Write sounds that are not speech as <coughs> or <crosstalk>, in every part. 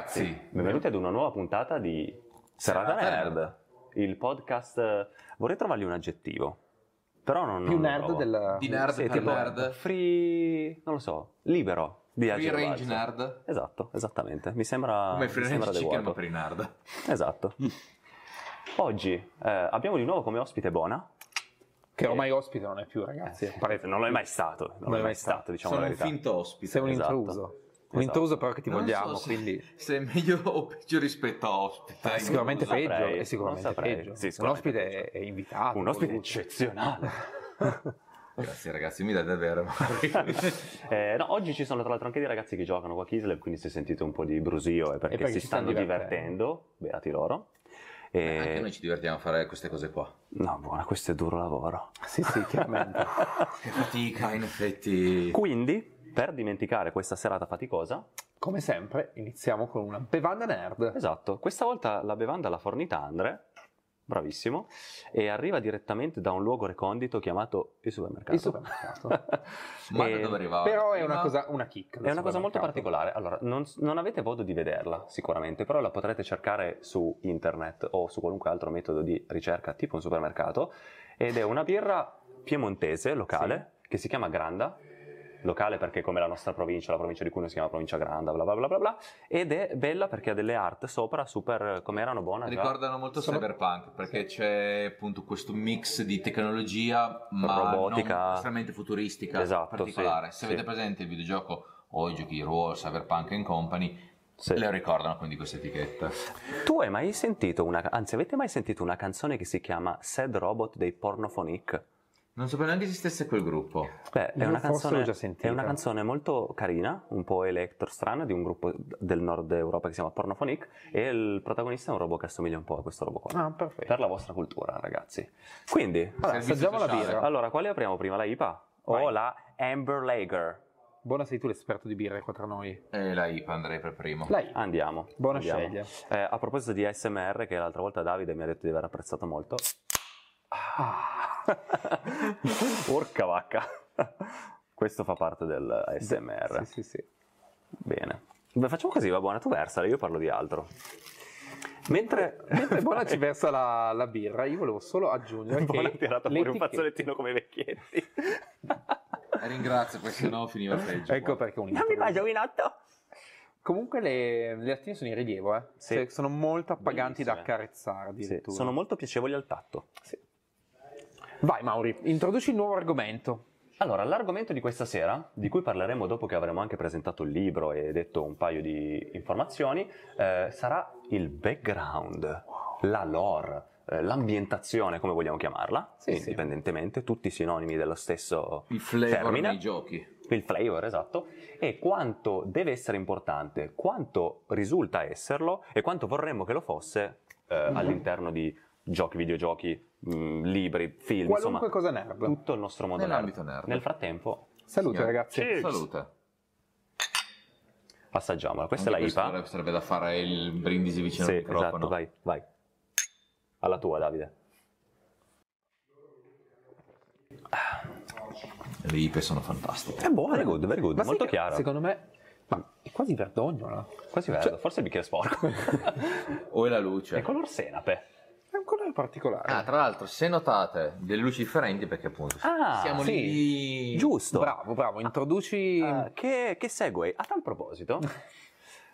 ragazzi, benvenuti ad una nuova puntata di Serata, Nerd. Nerd. Il podcast eh, vorrei trovargli un aggettivo. Però non più non nerd della di nerd sì, per nerd. Free, non lo so, libero di Free range nerd. Esatto, esattamente. Mi sembra come free range chicken per i nerd. Esatto. <laughs> Oggi eh, abbiamo di nuovo come ospite Bona. Che ormai ospite non è più, ragazzi. Eh, parete, non lo è mai stato. Non, non è mai stato, stato diciamo Sono un finto ospite. Sei un esatto. intruso. Esatto. però che ti vogliamo, so se, quindi... <laughs> se, è meglio <laughs> o peggio rispetto a ospite. Eh, sicuramente non peggio, è sicuramente peggio. Sì, sicuramente un ospite peggio. è invitato. Un ospite voluto. eccezionale. <laughs> Grazie ragazzi, mi dà davvero. eh, no, oggi ci sono tra l'altro anche dei ragazzi che giocano qua a Kislev, quindi se sentite un po' di brusio è perché, perché si stanno, stanno divertendo, beati loro. E... Eh, anche noi ci divertiamo a fare queste cose qua. No, buona, questo è duro lavoro. Sì, sì, chiaramente. che fatica, in effetti. Quindi, per dimenticare questa serata faticosa, come sempre, iniziamo con una bevanda nerd. Esatto, questa volta la bevanda l'ha fornita Andre, bravissimo, e arriva direttamente da un luogo recondito chiamato il supermercato. Il supermercato. <laughs> Ma e... da dove arrivava? Però è una cosa, una chicca. È una cosa molto particolare. Allora, non, non, avete modo di vederla sicuramente, però la potrete cercare su internet o su qualunque altro metodo di ricerca tipo un supermercato. Ed è una birra piemontese locale sì. che si chiama Granda locale perché come la nostra provincia, la provincia di Cuneo si chiama provincia Granda, bla bla bla bla, ed è bella perché ha delle art sopra super come erano buone. Ricordano già. molto cyberpunk perché c'è appunto questo mix di tecnologia ma robotica estremamente futuristica esatto, particolare. Sì, Se avete presente il videogioco o i giochi di ruolo, cyberpunk and company, sì. le ricordano quindi questa etichetta. Tu hai mai sentito una, anzi avete mai sentito una canzone che si chiama Sad Robot dei Pornophonic? Non sapevo neanche esistesse quel gruppo. Beh, è una, canzone, è una, canzone, molto carina, un po' electro-strana, di un gruppo del nord Europa che si chiama Pornophonic e il protagonista è un robot che assomiglia un po' a questo robot qua. Ah, perfetto. Per la vostra cultura, ragazzi. Quindi, allora, assaggiamo la birra. Allora, quale apriamo prima? La IPA Vai. o la Amber Lager? Buona sei tu l'esperto di birra qua tra noi. Eh, la IPA andrei per primo. La IPA. Andiamo. Buona andiamo. sceglia. Eh, a proposito di ASMR, che l'altra volta Davide mi ha detto di aver apprezzato molto. Ah. <laughs> Porca vacca. Questo fa parte del SMR. Sì, sì, sì. Bene. Beh, facciamo così, va buona, tu versala, io parlo di altro. Mentre, eh, mentre <laughs> Bona ci versa la, la, birra, io volevo solo aggiungere Bona <laughs> che... ha tirato fuori un fazzolettino come i vecchietti. Ringrazio, perché sennò finiva peggio. ecco buona. perché un Non mi fa giovinotto! Comunque le, le lattine sono in rilievo, eh? sì. cioè, sono molto appaganti Bellissime. da accarezzare addirittura. Sì. Sono molto piacevoli al tatto. Sì. Vai Mauri, introduci il nuovo argomento. Allora, l'argomento di questa sera, di cui parleremo dopo che avremo anche presentato il libro e detto un paio di informazioni, eh, sarà il background, la lore, eh, l'ambientazione, come vogliamo chiamarla, sì, indipendentemente, sì. tutti sinonimi dello stesso il flavor termine. dei giochi. Il flavor, esatto, e quanto deve essere importante, quanto risulta esserlo e quanto vorremmo che lo fosse eh, mm-hmm. all'interno di giochi, videogiochi, mh, mm, libri, film, Qualunque insomma, cosa nerd. tutto il nostro mondo Nell'ambito nerd. nerd. Nel frattempo, salute signor. ragazzi. Cheers. Salute. Assaggiamola, questa Anche è la IPA. Sarebbe da fare il brindisi vicino sì, al microfono. Esatto, vai, vai. Alla tua, Davide. Le IPE sono fantastiche. È buona, very good, very good. Ma molto chiara. Secondo me ma è quasi verdognola. Quasi verde, cioè, forse il bicchiere sporco. <laughs> o è la luce. È color senape particolare particolare. Ah, tra l'altro, se notate delle luci differenti, perché appunto ah, siamo sì. lì. Giusto. Bravo, bravo, ah, introduci. Uh, che, che segue. A tal proposito. <laughs>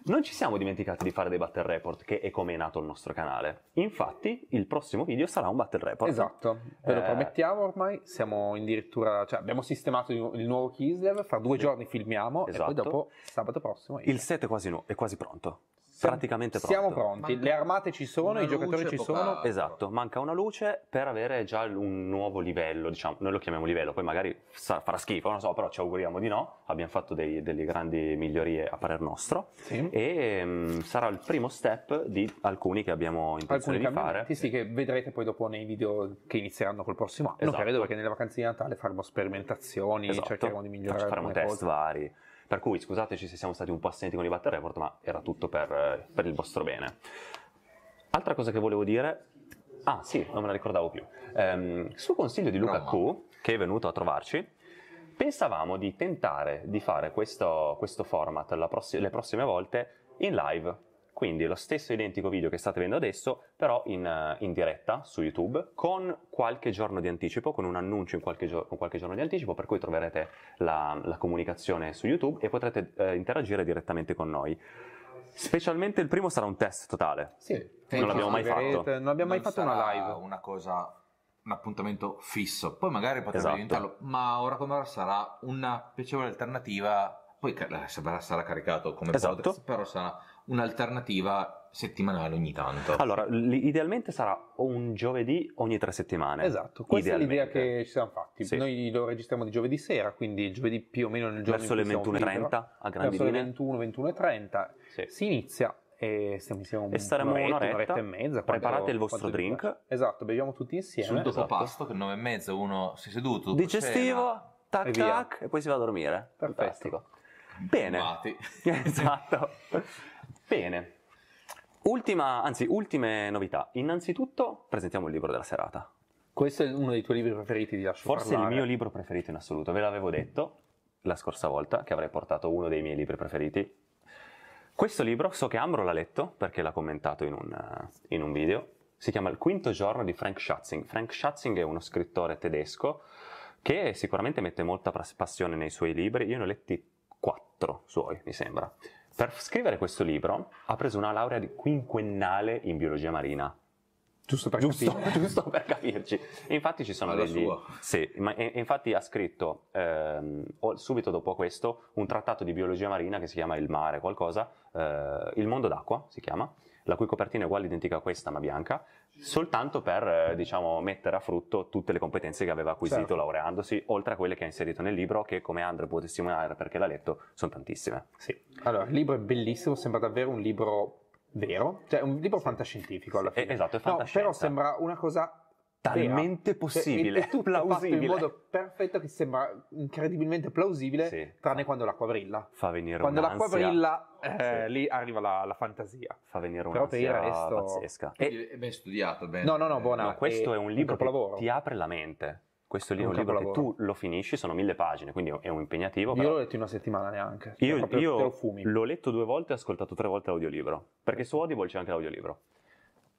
Non ci siamo dimenticati di fare dei battle report, che è come è nato il nostro canale. Infatti, il prossimo video sarà un battle report. Esatto, ve lo eh... promettiamo ormai. Siamo addirittura. Cioè, abbiamo sistemato il nuovo Kislev. Fra due giorni filmiamo esatto. e poi esatto. dopo, sabato prossimo. Io. Il set è quasi, nu- è quasi pronto praticamente pronto. Siamo pronti, manca le armate ci sono, i giocatori ci sono. Poca... Esatto, manca una luce per avere già un nuovo livello, diciamo, noi lo chiamiamo livello, poi magari farà schifo, non so, però ci auguriamo di no, abbiamo fatto dei, delle grandi migliorie a parer nostro sì. e um, sarà il primo step di alcuni che abbiamo intenzione alcuni di fare. Sì, che vedrete poi dopo nei video che inizieranno col prossimo anno, esatto. credo perché nelle vacanze di Natale faremo sperimentazioni, esatto. cercheremo di migliorare faremo test cose. vari. Per cui scusateci se siamo stati un po' assenti con i battle report, ma era tutto per, eh, per il vostro bene. Altra cosa che volevo dire Ah sì, non me la ricordavo più. Um, su consiglio di Luca Q, che è venuto a trovarci, pensavamo di tentare di fare questo, questo format pross- le prossime volte in live quindi lo stesso identico video che state vedendo adesso, però in, eh, in diretta su YouTube, con qualche giorno di anticipo, con un annuncio qualche gio- con qualche giorno di anticipo, per cui troverete la, la comunicazione su YouTube e potrete eh, interagire direttamente con noi. Specialmente il primo sarà un test totale. Sì, non l'abbiamo mai fatto. Non abbiamo mai non fatto una live. Una cosa un appuntamento fisso. Poi magari potrà esatto. diventarlo, ma ora come ora sarà una piacevole alternativa. Poi sarà, sarà caricato come esatto. podcast, però sarà un'alternativa settimanale ogni tanto. Allora, idealmente sarà un giovedì ogni tre settimane. Esatto, questa idealmente. è l'idea che ci siamo fatti. Sì. Noi lo registriamo di giovedì sera, quindi giovedì più o meno nel giorno verso le 21.30 a grandi verso le 21, 21.30 sì. si inizia e stiamo insieme e saremo un'oretta, un'oretta, un'oretta e mezza preparate il vostro drink dura. esatto beviamo tutti insieme sul dopo esatto. pasto che 9 e mezza uno si è seduto digestivo cena, tac e tac e poi si va a dormire perfetto Fantastico. bene <laughs> esatto <laughs> Bene. Ultima, anzi, ultime novità. Innanzitutto presentiamo il libro della serata. Questo è uno dei tuoi libri preferiti di Lascio Forse parlare. il mio libro preferito in assoluto, ve l'avevo detto la scorsa volta che avrei portato uno dei miei libri preferiti. Questo libro so che Ambro l'ha letto perché l'ha commentato in un, eh, in un video. Si chiama Il quinto giorno di Frank Schatzing. Frank Schatzing è uno scrittore tedesco che sicuramente mette molta passione nei suoi libri. Io ne ho letti quattro suoi, mi sembra. Per scrivere questo libro ha preso una laurea quinquennale in biologia marina. Giusto per, giusto, <laughs> giusto per capirci. infatti ci sono Alla degli... Sì, ma infatti ha scritto ehm, subito dopo questo un trattato di biologia marina che si chiama Il mare qualcosa, eh, Il mondo d'acqua si chiama, la cui copertina è uguale identica a questa ma bianca, soltanto per eh, diciamo, mettere a frutto tutte le competenze che aveva acquisito certo. laureandosi, oltre a quelle che ha inserito nel libro, che come Andrea può testimoniare perché l'ha letto, sono tantissime. Sì. Allora, il libro è bellissimo, sembra davvero un libro vero, cioè un libro fantascientifico alla fine. esatto, è fantascienza. No, però sembra una cosa talmente Vera. Ah, possibile, cioè, è, è plausibile. in modo perfetto che sembra incredibilmente plausibile, sì. tranne quando l'acquavrilla. Fa venire quando un'ansia. Quando l'acquavrilla, eh, sì. lì arriva la, la, fantasia. Fa venire un'ansia Però per il resto... pazzesca. E... È ben studiato, bene. No, no, no, buona. No, questo è, un libro che ti apre la mente. Questo lì è un, un libro che tu lo finisci, sono mille pagine, quindi è un impegnativo. Però... Io l'ho letto in una settimana neanche. Io, cioè, proprio, io lo fumi. l'ho letto due volte e ho ascoltato tre volte l'audiolibro, perché su Audible c'è anche l'audiolibro.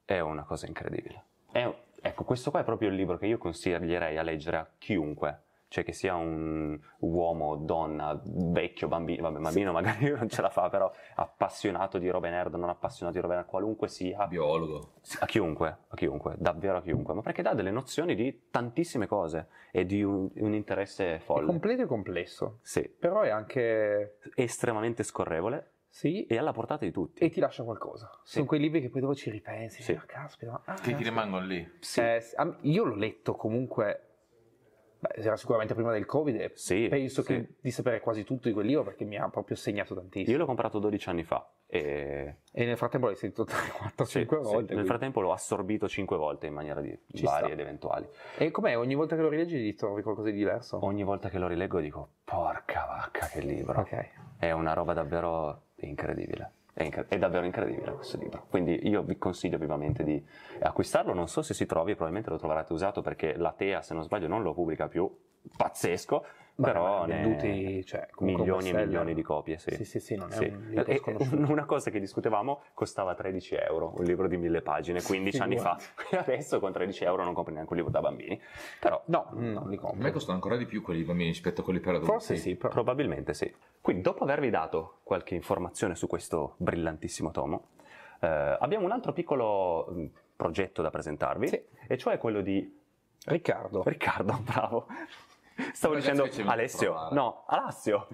È una cosa incredibile. È un Ecco, questo qua è proprio il libro che io consiglierei a leggere a chiunque, cioè che sia un uomo, donna, vecchio, bambino, vabbè, bambino sì. magari <laughs> non ce la fa, però appassionato di robe nerd, non appassionato di robe nerd, qualunque sia. Biologo. A chiunque, a chiunque, davvero a chiunque, ma perché dà delle nozioni di tantissime cose e di un, un interesse folle. È completo e complesso. Sì. Però è anche... Estremamente scorrevole sì. E alla portata di tutti. E ti lascia qualcosa. Sì. Sono quei libri che poi dopo ci ripensi. Sì. Ah, caspita, ma, ah, che ti rimangono lì. Sì. Eh, io l'ho letto comunque Beh, era sicuramente prima del Covid e sì, penso sì. Che, di sapere quasi tutto di quel libro perché mi ha proprio segnato tantissimo. Io l'ho comprato 12 anni fa e, e nel frattempo l'hai sentito 3, 4, sì, 5 volte. Nel quindi... frattempo l'ho assorbito 5 volte in maniera di Ci varie sta. ed eventuali. E com'è? Ogni volta che lo rileggi ti trovi qualcosa di diverso? Ogni volta che lo rileggo dico porca vacca che libro. Okay. È una roba davvero è incredibile. È, incre- è, davvero incredibile questo libro. Quindi io vi consiglio vivamente di acquistarlo. Non so se si trovi, probabilmente lo troverete usato perché la TEA, se non sbaglio, non lo pubblica più. Pazzesco però ne venduti cioè, milioni e milioni di copie, sì. Sì, sì, sì non è sì. un e, eh, eh, Una cosa che discutevamo costava 13 euro, un libro di mille pagine, 15 sì, anni guarda. fa. E <laughs> adesso con 13 euro non compri neanche un libro da bambini. Però no, non li compro. A me costano ancora di più quelli bambini rispetto a quelli per adulti. Forse sì, però. probabilmente sì. Quindi dopo avervi dato qualche informazione su questo brillantissimo tomo, eh, abbiamo un altro piccolo mm, progetto da presentarvi, sì. e cioè quello di... Riccardo. Riccardo, <laughs> bravo Stavo dicendo Alessio, no, Alassio.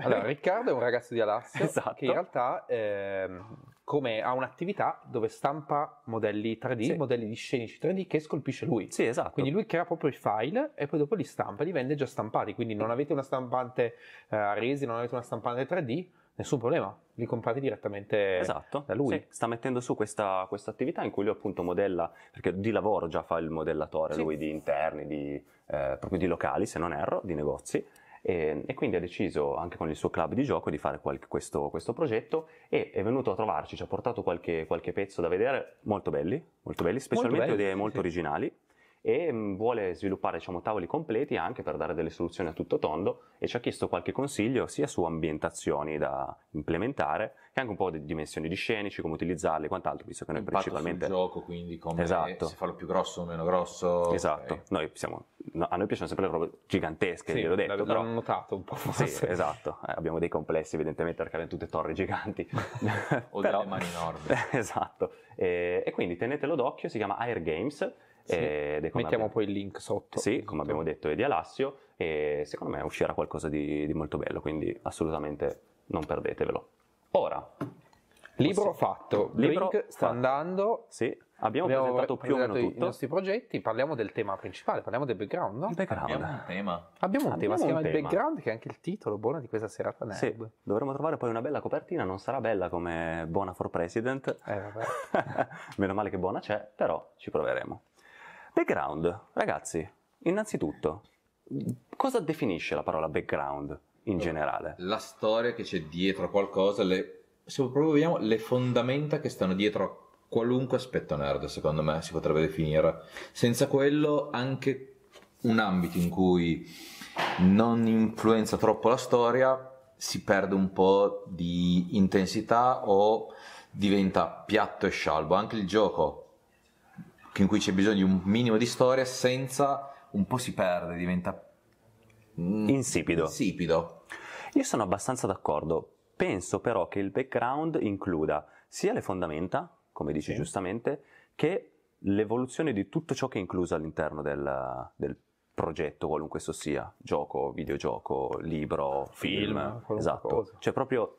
Allora, Riccardo è un ragazzo di Alassio esatto. <laughs> che in esatto. realtà eh, come, ha un'attività dove stampa modelli 3D, sì. modelli di scenici 3D che scolpisce lui. Sì, esatto. Quindi lui crea proprio i file e poi dopo li stampa, e li vende già stampati, quindi non avete una stampante eh, a resi, non avete una stampante 3D, nessun problema, li comprate direttamente esatto. da lui. Sì, sta mettendo su questa, questa, attività in cui lui appunto modella, perché di lavoro già fa il modellatore, sì. lui di interni, di, eh, proprio di locali se non erro, di negozi. E, e, quindi ha deciso anche con il suo club di gioco di fare qualche, questo, questo, progetto e è venuto a trovarci, ci ha portato qualche, qualche pezzo da vedere, molto belli, molto belli, specialmente molto belli, molto sì. originali e mm, vuole sviluppare diciamo, tavoli completi anche per dare delle soluzioni a tutto tondo e ci ha chiesto qualche consiglio sia su ambientazioni da implementare che anche un po' di dimensioni di scenici, come utilizzarle e quant'altro, visto che noi Impatto principalmente... Il gioco quindi come esatto. se farlo più grosso o meno grosso. Esatto, okay. noi siamo... no, a noi piacciono sempre le robe gigantesche, sì, gliel'ho detto. L'hanno però... notato un po'. Forse. Sì, esatto, eh, abbiamo dei complessi evidentemente perché abbiamo tutte torri giganti. <laughs> o <laughs> però... delle mani in <laughs> esatto, e, e quindi tenetelo d'occhio, si chiama Air Games sì. Eh, ed Mettiamo abbi- poi il link sotto. Sì, come abbiamo detto, è di Alassio e secondo me uscirà qualcosa di, di molto bello, quindi assolutamente non perdetevelo. Ora, Libro fatto, Libro Brink sta andando. Sì, abbiamo, abbiamo presentato più o meno tutto. i nostri progetti, parliamo del tema principale, parliamo del background, no? Il background. Abbiamo un tema. Abbiamo un abbiamo tema, si chiama tema. il background che è anche il titolo buono di questa serata nerd. Sì, dovremmo trovare poi una bella copertina, non sarà bella come Buona for President. Eh vabbè. <laughs> meno male che buona c'è, però ci proveremo. Background, ragazzi, innanzitutto, cosa definisce la parola background in generale? La storia che c'è dietro a qualcosa, le, se proprio vediamo le fondamenta che stanno dietro a qualunque aspetto nerd, secondo me si potrebbe definire. Senza quello anche un ambito in cui non influenza troppo la storia si perde un po' di intensità o diventa piatto e scialbo. Anche il gioco in cui c'è bisogno di un minimo di storia, senza un po' si perde, diventa mm, insipido. insipido. Io sono abbastanza d'accordo, penso però che il background includa sia le fondamenta, come dici sì. giustamente, che l'evoluzione di tutto ciò che è incluso all'interno del, del progetto, qualunque esso sia, gioco, videogioco, libro, film, film esatto, cosa. cioè proprio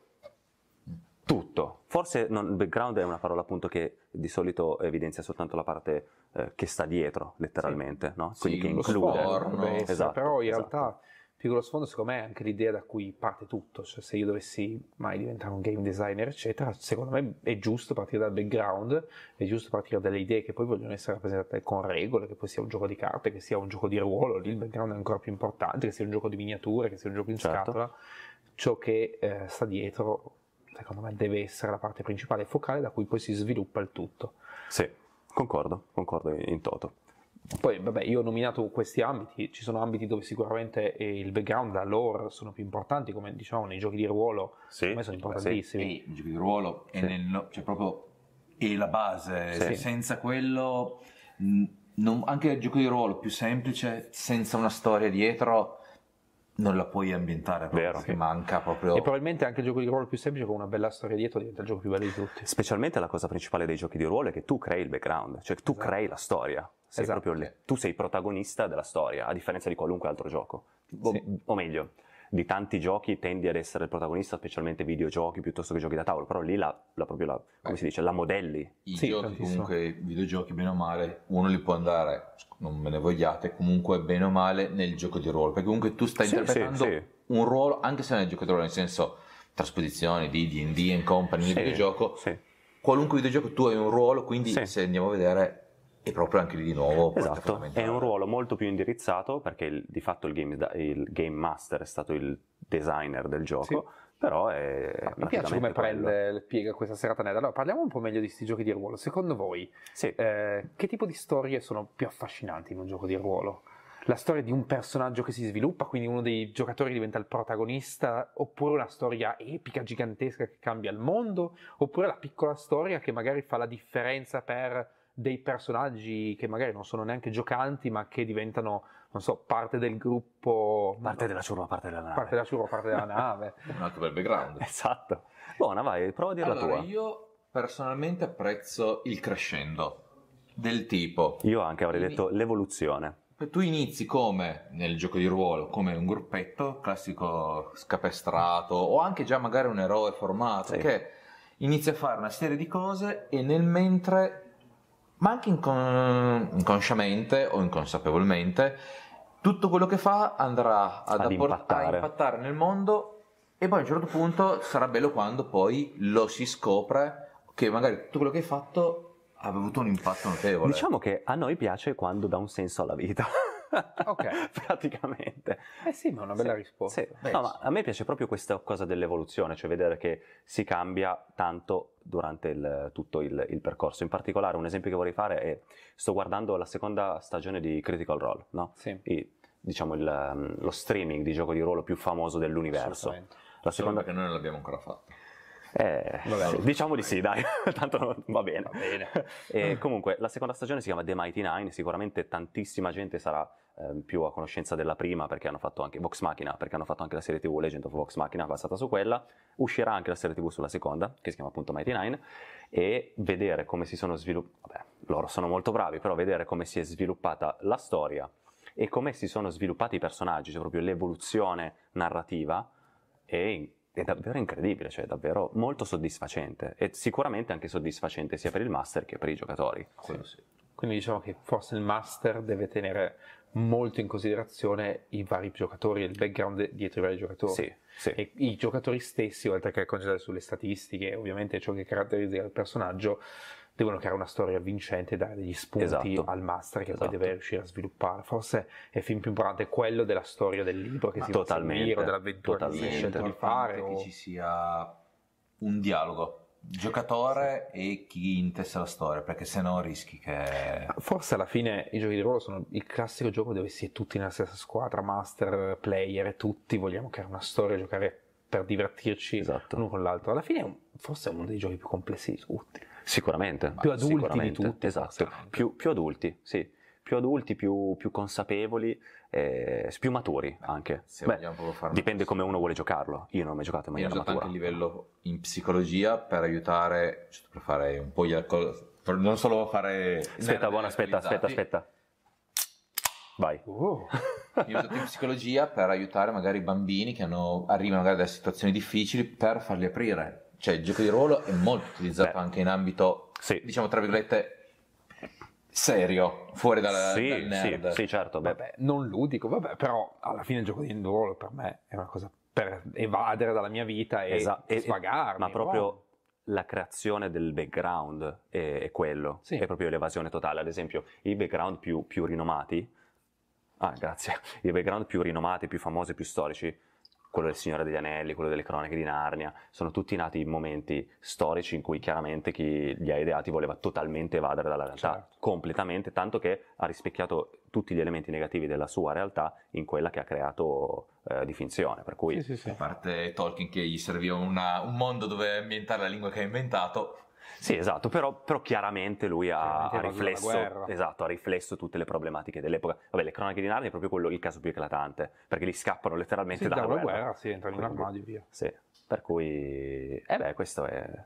tutto. Forse non, background è una parola appunto che di solito evidenzia soltanto la parte eh, che sta dietro, letteralmente, sì. no? Quindi sì, che include. Sforno, esatto, però in esatto. realtà più grosso fondo secondo me è anche l'idea da cui parte tutto, cioè se io dovessi mai diventare un game designer eccetera, secondo me è giusto partire dal background, è giusto partire dalle idee che poi vogliono essere rappresentate con regole, che poi sia un gioco di carte, che sia un gioco di ruolo, lì il background è ancora più importante, che sia un gioco di miniature, che sia un gioco in certo. scatola, ciò che eh, sta dietro secondo me deve essere la parte principale e focale da cui poi si sviluppa il tutto. Sì, concordo, concordo in toto. Poi, vabbè, io ho nominato questi ambiti, ci sono ambiti dove sicuramente eh, il background, la lore sono più importanti, come diciamo nei giochi di ruolo, sì, per me sono importantissimi. Sì. I giochi di ruolo sì. è, nel, cioè proprio, è la base, sì. senza quello, non, anche il gioco di ruolo più semplice, senza una storia dietro, non la puoi ambientare Vero, sì. manca proprio. E probabilmente anche il gioco di ruolo più semplice con una bella storia dietro diventa il gioco più bello di tutti. Specialmente la cosa principale dei giochi di ruolo è che tu crei il background, cioè tu esatto. crei la storia. Sei esatto. le... tu sei protagonista della storia, a differenza di qualunque altro gioco. Sì. o meglio, di tanti giochi tendi ad essere il protagonista, specialmente videogiochi piuttosto che giochi da tavolo, però lì la, la proprio la, come Beh, si dice, la modelli. I sì, giochi comunque, i videogiochi bene o male, uno li può andare, non me ne vogliate, comunque bene o male nel gioco di ruolo, perché comunque tu stai sì, interpretando sì, un ruolo, anche se non è gioco di ruolo, nel senso trasposizione di D&D and company, sì, videogioco, qualunque videogioco tu hai un ruolo, quindi se andiamo a vedere e proprio anche lì di nuovo. Esatto, è un ruolo molto più indirizzato perché il, di fatto il game, il game, master è stato il designer del gioco. Sì. Però è. Ah, mi piace come prende prende piega questa serata nera. Allora, parliamo un po' meglio di questi giochi di ruolo. Secondo voi, sì. eh, che tipo di storie sono più affascinanti in un gioco di ruolo? la storia di un personaggio che si sviluppa, quindi uno dei giocatori diventa il protagonista, oppure una storia epica, gigantesca che cambia il mondo, oppure la piccola storia che magari fa la differenza per dei personaggi che magari non sono neanche giocanti, ma che diventano, non so, parte del gruppo. Parte della ciurma, parte della nave. Parte della ciurma, parte della <laughs> nave. Un altro bel background. Esatto. Buona, vai, prova a dirla allora, la tua. Io personalmente apprezzo il crescendo del tipo. Io anche avrei Quindi... detto l'evoluzione cioè, tu inizi come nel gioco di ruolo, come un gruppetto, classico scapestrato, o anche già magari un eroe formato, sì. che inizia a fare una serie di cose e nel mentre ma anche incon- inconsciamente o inconsapevolmente, tutto quello che fa andrà ad, ad apport- impattare. impattare nel mondo e poi a un certo punto sarà bello quando poi lo si scopre che magari tutto quello che hai fatto ha avuto un impatto notevole. Diciamo che a noi piace quando dà un senso alla vita. <laughs> ok. <laughs> Praticamente. Eh sì, ma è una bella sì, risposta. Sì. No, ma a me piace proprio questa cosa dell'evoluzione, cioè vedere che si cambia tanto durante il, tutto il, il, percorso. In particolare, un esempio che vorrei fare è, sto guardando la seconda stagione di Critical Role, no? Sì. I, diciamo il, lo streaming di gioco di ruolo più famoso dell'universo. La seconda... Solo perché noi non l'abbiamo ancora fatto. Eh, diciamo di sì, dai, <laughs> tanto va bene. Va bene. <laughs> comunque, la seconda stagione si chiama The Mighty Nine, sicuramente tantissima gente sarà eh, più a conoscenza della prima perché hanno fatto anche Vox Machina, perché hanno fatto anche la serie TV Legend of Vox Machina passata su quella, uscirà anche la serie TV sulla seconda, che si chiama appunto Mighty Nine, e vedere come si sono sviluppati, vabbè, loro sono molto bravi, però vedere come si è sviluppata la storia e come si sono sviluppati i personaggi, cioè proprio l'evoluzione narrativa, e è davvero incredibile, cioè davvero molto soddisfacente e sicuramente anche soddisfacente sia per il master che per i giocatori. Sì. Sì. Quindi diciamo che forse il master deve tenere molto in considerazione i vari giocatori, il background dietro i vari giocatori. Sì, sì. E i giocatori stessi, oltre che concentrarsi sulle statistiche, ovviamente ciò che caratterizza il personaggio, devono creare una storia vincente e dare degli spunti esatto. al master che esatto. poi deve riuscire a sviluppare. Forse è il film più importante quello della storia del libro che Ma si può seguire, o dell'avventura che si è scelto di fare. O... Che ci sia un dialogo giocatore sì. e chi intessa la storia, perché se no rischi che... Forse alla fine i giochi di ruolo sono il classico gioco dove si è tutti nella stessa squadra, master, player, tutti vogliamo creare una storia, giocare per divertirci esatto. l'uno con l'altro. Alla fine forse è uno dei giochi più complessi di tutti. Sicuramente. Più adulti sicuramente, tutti, Esatto, più, più, adulti, sì. Più adulti, più, più consapevoli, eh, più maturi anche. Se Beh, dipende come uno vuole giocarlo. Io non ho mai giocato in maniera Io ho matura. anche a livello in psicologia per aiutare, cioè, per fare un po' gli alcol... Non solo fare... Aspetta, buona, aspetta, aspetta, aspetta. Vai. Uh. Io ho in psicologia per aiutare magari i bambini che hanno, arrivano magari da situazioni difficili per farli aprire cioè il gioco di ruolo è molto utilizzato Beh. anche in ambito, sì. diciamo tra virgolette, serio, fuori dalla, sì, dal nerd. Sì, sì certo. Vabbè, non ludico, vabbè, però alla fine il gioco di ruolo per me è una cosa per evadere dalla mia vita e, Esa- esatto, svagarmi. Ma proprio... Wow la creazione del background è, è quello, sì. è proprio l'evasione totale. Ad esempio, i background più, più rinomati, ah, grazie, <laughs> i background più rinomati, più famosi, più storici, quello del Signore degli Anelli, quello delle Cronache di Narnia, sono tutti nati in momenti storici in cui chiaramente chi li ha ideati voleva totalmente evadere dalla realtà, certo. completamente, tanto che ha rispecchiato tutti gli elementi negativi della sua realtà in quella che ha creato eh, di finzione. Per cui, sì, sì, sì. a parte Tolkien che gli serviva una, un mondo dove ambientare la lingua che ha inventato, sì, esatto, però, però chiaramente lui ha, ha, riflesso, esatto, ha, riflesso, tutte le problematiche dell'epoca. Vabbè, le cronache di Narnia è proprio quello, il caso più eclatante, perché li scappano letteralmente sì, dalla, dalla guerra. guerra. Sì, entrano in un armadio via. Sì, per cui, eh beh, questa è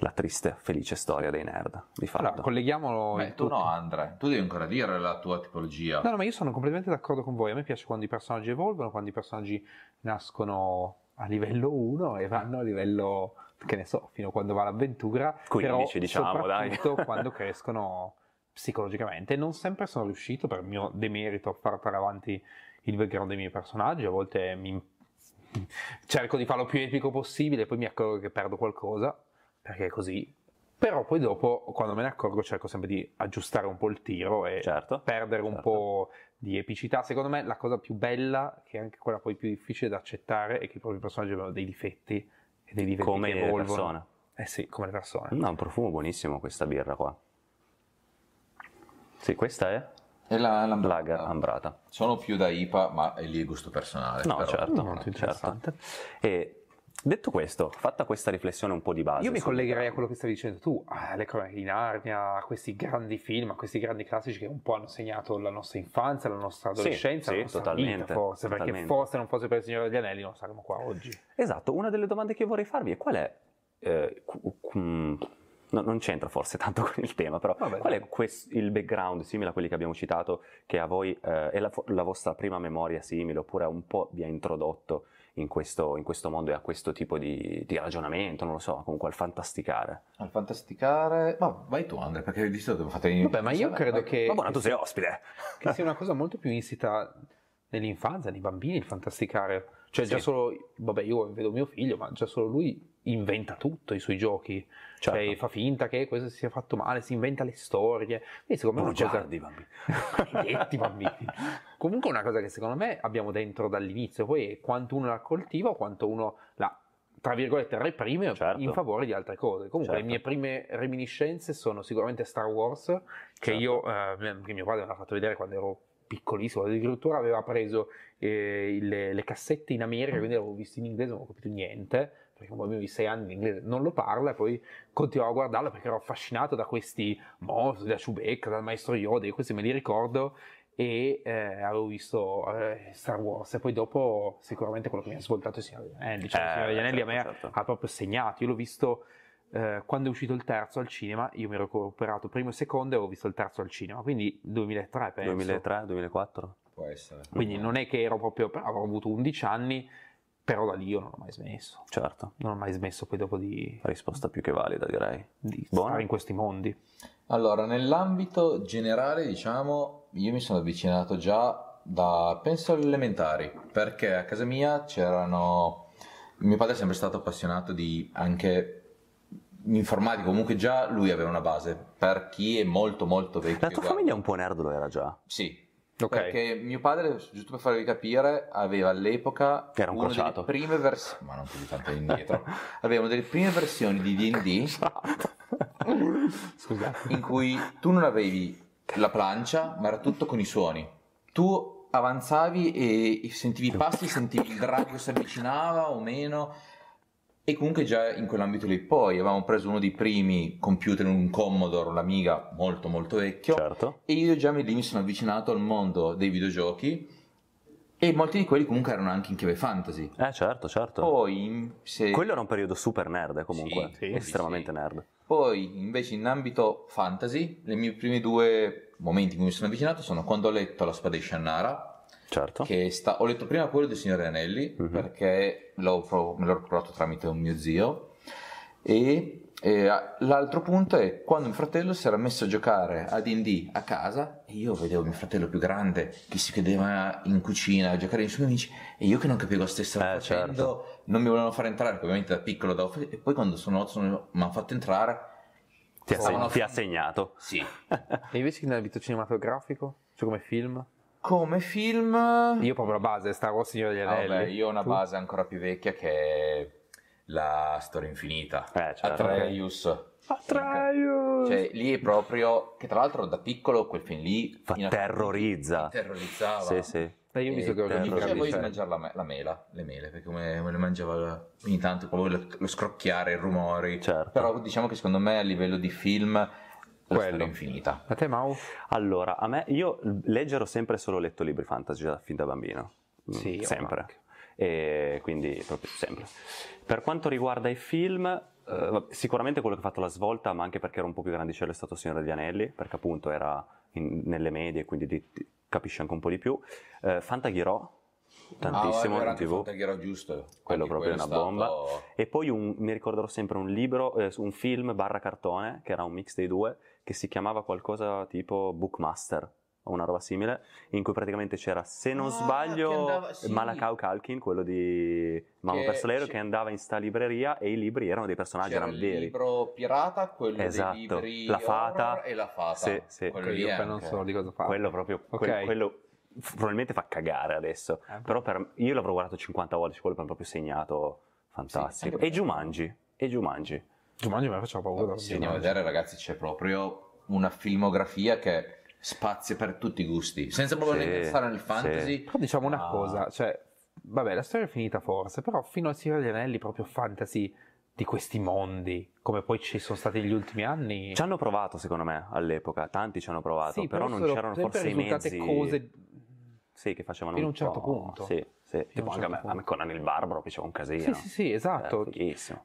la triste, felice storia dei nerd. Di fatto. Allora, colleghiamolo. Beh, tu no, Andre, tu devi ancora dire la tua tipologia. No, no, ma io sono completamente d'accordo con voi. A me piace quando i personaggi evolvono, quando i personaggi nascono a livello 1 e vanno a livello che ne so, fino a quando va l'avventura, 15 diciamo, dai. <laughs> quando crescono psicologicamente. Non sempre sono riuscito, per mio demerito, a far fare avanti il background dei miei personaggi, a volte mi... cerco di farlo più epico possibile, poi mi accorgo che perdo qualcosa, perché è così. Però poi dopo, quando me ne accorgo, cerco sempre di aggiustare un po' il tiro e certo, perdere certo. un po' di epicità. Secondo me la cosa più bella, che è anche quella poi più difficile da accettare, è che i propri personaggi abbiano dei difetti e devi vedere come le persone. Eh sì, come le persone. No, un profumo buonissimo questa birra qua. Sì, questa è? È la l'ambrata. Lager ambrata. Sono più da IPA, ma è lì il gusto personale. No, però. certo, molto certo. interessante. certo. E Detto questo, fatta questa riflessione un po' di base. Io mi collegherei a quello che stavi dicendo tu, alle cronache di Narnia, a questi grandi film, a questi grandi classici che un po' hanno segnato la nostra infanzia, la nostra adolescenza, sì, la nostra sì, vita forse, totalmente. perché forse non fosse per il Signore degli Anelli non saremmo qua oggi. Esatto, una delle domande che vorrei farvi è qual è... Eh, No, non c'entra forse tanto <laughs> con il tema, però Vabbè, qual è quest- il background simile a quelli che abbiamo citato, che a voi eh, è la, fo- la, vostra prima memoria simile, oppure un po' vi ha introdotto in questo, in questo mondo e a questo tipo di, di, ragionamento, non lo so, comunque al fantasticare. Al fantasticare... Ma vai tu Andre, perché di solito fate in... Vabbè, ma io credo che... Ma buona, tu sei ospite! Che sia una <laughs> cosa molto più insita nell'infanzia, nei bambini, il fantasticare. Cioè sì. già solo... Vabbè, io vedo mio figlio, ma già solo lui inventa tutto i suoi giochi, cioè, certo. cioè fa finta che questo sia fatto male, si inventa le storie. Quindi secondo me Brugiardi, una cosa... bambini. <laughs> bambini. Comunque una cosa che secondo me abbiamo dentro dall'inizio, poi quanto uno la coltiva, quanto uno la tra virgolette reprime certo. in favore di altre cose. Comunque certo. le mie prime reminiscenze sono sicuramente Star Wars, che certo. io, eh, che mio padre me l'ha fatto vedere quando ero piccolissimo, addirittura aveva preso eh, le, le, cassette in America, quindi l'avevo visto in inglese, non ho capito niente, perché un bambino di sei anni in inglese non lo parla, e poi continuavo a guardarlo perché ero affascinato da questi mostri, da Chewbacca, dal maestro Yoda, questi me li ricordo, e eh, avevo visto eh, Star Wars e poi dopo sicuramente quello che mi ha svoltato è il Signore degli Anelli, cioè, il eh, Signore degli Anelli a certo, me certo. ha proprio segnato, io l'ho visto eh, quando è uscito il terzo al cinema, io mi ero recuperato primo e secondo e avevo visto il terzo al cinema, quindi 2003 penso. 2003, 2004? Può essere. Quindi non è che ero proprio, avrò avuto 11 anni, però da lì io non ho mai smesso. Certo. Non ho mai smesso poi dopo di... Risposta più che valida direi. Di Buona. stare in questi mondi. Allora, nell'ambito generale, diciamo, io mi sono avvicinato già da, penso, alle elementari, perché a casa mia c'erano... Mio padre è sempre stato appassionato di anche informatico comunque già lui aveva una base per chi è molto molto vecchio la tua famiglia è un po' nerd lo era già sì okay. perché mio padre giusto per farvi capire aveva all'epoca era un una crociato. delle prime versioni ma non così tanto indietro <laughs> aveva una delle prime versioni di D&D <laughs> scusate in cui tu non avevi la plancia ma era tutto con i suoni tu avanzavi e sentivi i passi sentivi il drago che si avvicinava o meno e comunque già in quell'ambito lì poi avevamo preso uno dei primi computer, un Commodore, un'amiga molto molto vecchio. Certo. E io già lì mi sono avvicinato al mondo dei videogiochi e molti di quelli comunque erano anche in chiave fantasy. Eh certo, certo. Poi se... Quello era un periodo super nerd eh, comunque, sì, sì, estremamente sì. nerd. Poi invece in ambito fantasy, i miei primi due momenti in cui mi sono avvicinato sono quando ho letto La spada di Shannara. Certo. Sta... Ho letto prima quello del Signore Anelli mm-hmm. perché l'ho, me l'ho procurato tramite un mio zio e e l'altro punto è quando mio fratello si era messo a giocare a D&D a casa e io vedevo mio fratello più grande che si chiedeva in cucina a giocare con i suoi amici e io che non capivo stessa eh, facendo certo. non mi volevano fare entrare ovviamente da piccolo davo e poi quando sono, nato mi hanno fatto entrare ti ha, segnato sì <laughs> e invece nell'ambito cinematografico cioè come film come film... Io proprio la base, Star Wars Signore degli ah, Anelli. Ah, io ho una tu? base ancora più vecchia che è la storia infinita. Eh, certo. Atreus. Atreus! Cioè, lì è proprio... Che tra l'altro da piccolo quel film lì... Fa terrorizza. Terrorizzava. Sì, sì. Beh, io mi so eh, che ho capito. Cioè, di mangiare la, la, mela, le mele, perché come, come le mangiava ogni tanto, proprio lo, lo, scrocchiare, i rumori. Certo. Però diciamo che secondo me a livello di film quello. infinita. A te, Mau? Allora, a me, io leggere ho sempre solo letto libri fantasy da, fin da bambino. Mm, sì, sempre. E quindi proprio sempre. Per quanto riguarda i film, eh, sicuramente quello che ha fatto la svolta, ma anche perché ero un po' più grandicello, è stato Signore degli Anelli, perché appunto era in, nelle medie, quindi di, di, capisci anche un po' di più. Eh, Fantaghirò, tantissimo ah, in tv Fantaghirò giusto quello proprio è una stato... bomba e poi un, mi ricorderò sempre un libro eh, un film barra cartone che era un mix dei due che si chiamava qualcosa tipo Bookmaster o una roba simile, in cui praticamente c'era, se non ah, sbaglio, andava, sì. Malakau Kalkin, quello di Mamma per Solero, che andava in sta libreria e i libri erano dei personaggi, c'era erano veri. il libro pirata, quello esatto. La fata. e la fata. Sì, sì. Quello io non so di cosa parla. Quello proprio, okay. quello, probabilmente fa cagare adesso, eh. però per, io l'avrò guardato 50 volte, quello mi ha proprio segnato, fantastico. Sì, e mangi, e giù mangi. Domani a me faceva paura. Oh, andiamo a vedere, ragazzi, c'è proprio una filmografia che spazia per tutti i gusti, senza proprio sì, pensare nel fantasy. Sì. Però diciamo una ah. cosa, cioè, vabbè, la storia è finita forse, però fino a Signore degli Anelli proprio fantasy di questi mondi, come poi ci sono stati negli ultimi anni. Ci hanno provato, secondo me, all'epoca, tanti ci hanno provato, sì, però, però non c'erano forse i mezzi. cose sì, che facevano in un, un certo punto. Sì. Sì, tipo anche a me, a me, Conan il Barbaro piaceva un casino. Sì, sì, sì eh, esatto.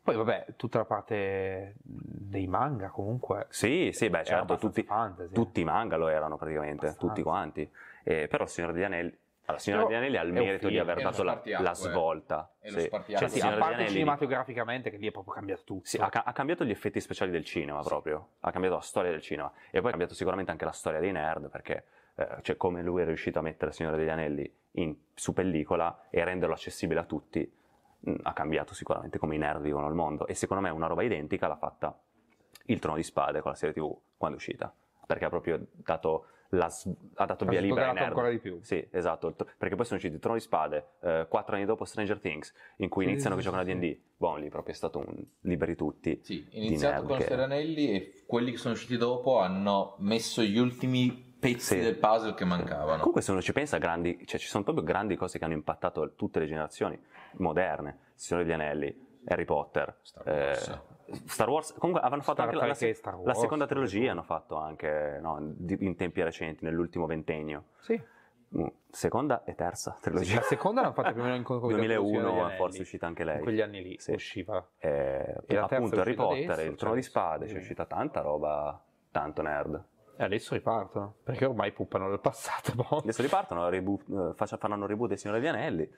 Poi vabbè, tutta la parte dei manga comunque. Sì, sì, beh, certo, tutti, fantasy, tutti i manga lo erano praticamente, abbastanza. tutti quanti. Eh, però il Signore degli Anelli la signora Però Dianelli ha il merito di aver dato la, la, eh. svolta. Eh. Sì. Cioè, sì, a parte Dianelli, cinematograficamente, che lì è proprio cambiato tutto. Sì, ha, ha, cambiato gli effetti speciali del cinema proprio. Ha cambiato la storia del cinema. E poi ha cambiato sicuramente anche la storia dei nerd, perché eh, cioè come lui è riuscito a mettere Signore degli Anelli in, su pellicola e renderlo accessibile a tutti, mh, mm, ha cambiato sicuramente come i nerd vivono al mondo. E secondo me una roba identica l'ha fatta Il Trono di Spade con la serie TV quando è uscita, perché ha proprio dato la, ha dato via libera ai nerd. ancora di più. Sì, esatto, perché poi sono usciti Il Trono di Spade, eh, quattro anni dopo Stranger Things, in cui sì, iniziano sì, giocare sì, a D&D. Boh, lì proprio è stato un liberi tutti. Sì, iniziato con che... Seranelli e quelli che sono usciti dopo hanno messo gli ultimi pezzi sì. del puzzle che mancavano. Comunque, se uno ci pensa, grandi, cioè, ci sono proprio grandi cose che hanno impattato tutte le generazioni moderne: Signore degli Anelli, Harry Potter, Star Wars. Eh, Star Wars. Comunque, avevano Star fatto anche la, la, Wars, la, seconda trilogia, hanno fatto anche no, in tempi recenti, nell'ultimo ventennio. Sì. Mm, seconda e terza trilogia. La seconda l'hanno fatta più o meno in 2001, è forse è uscita anche lei. In quegli anni lì sì. usciva. Eh, e appunto Harry Potter, adesso, il trono di cioè, spade, sì. c'è uscita tanta roba, tanto nerd. E eh, adesso ripartono, perché ormai puppano dal passato. Boh. Adesso ripartono, reboot, eh, faranno reboot del Signore Vianelli.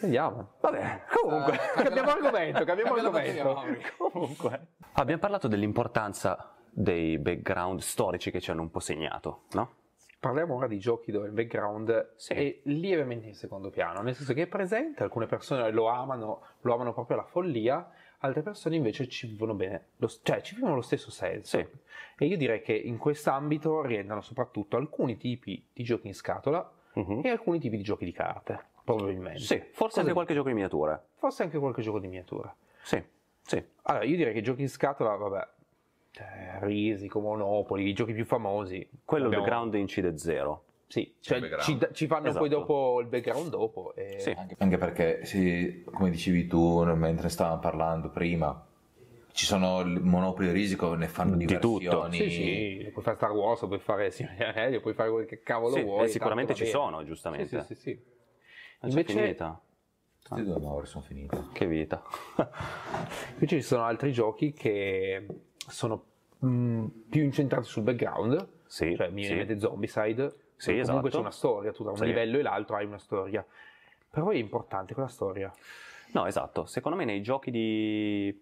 Vediamo. Vabbè, comunque, uh, cambiamo argomento, cambiamo argomento. Comunque. Abbiamo parlato dell'importanza dei background storici che ci hanno un po' segnato, no? Parliamo ora di giochi dove il background sì. è lievemente in secondo piano, nel senso che è presente, alcune persone lo amano, lo amano proprio alla follia, altre persone invece ci vivono bene, lo, cioè ci vivono lo stesso senso. Sì. E io direi che in questo ambito rientrano soprattutto alcuni tipi di giochi in scatola uh-huh. e alcuni tipi di giochi di carte, probabilmente. Sì, forse Cose... anche qualche gioco di miniatura. Forse anche qualche gioco di miniatura. Sì, sì. Allora, io direi che giochi in scatola, vabbè, eh, Risico, Monopoli, i giochi più famosi. Quello abbiamo... il ground incide zero. Sì, cioè ci, ci, fanno esatto. poi dopo il background dopo. E... Sì. Anche, perché, sì, come dicevi tu, mentre stavamo parlando prima, ci sono il monopoli risico, ne fanno di tutto. Sì, sì, puoi fare Star Wars, puoi fare Signore <laughs> eh, Anelli, puoi fare quel che cavolo sì, eh, vuoi. sicuramente ci sono, giustamente. Sì, sì, sì. sì. Ah, Invece... finita. Tutti e due Mauri sono finiti. Che vita. <laughs> Invece ci sono altri giochi che sono mh, mm, più incentrati sul background. Sì, cioè mi viene sì. in mente Zombicide sì, esatto. Comunque c'è esatto. una storia, tu da un sì. livello e l'altro hai una storia. Però è importante quella storia. No, esatto. Secondo me nei giochi di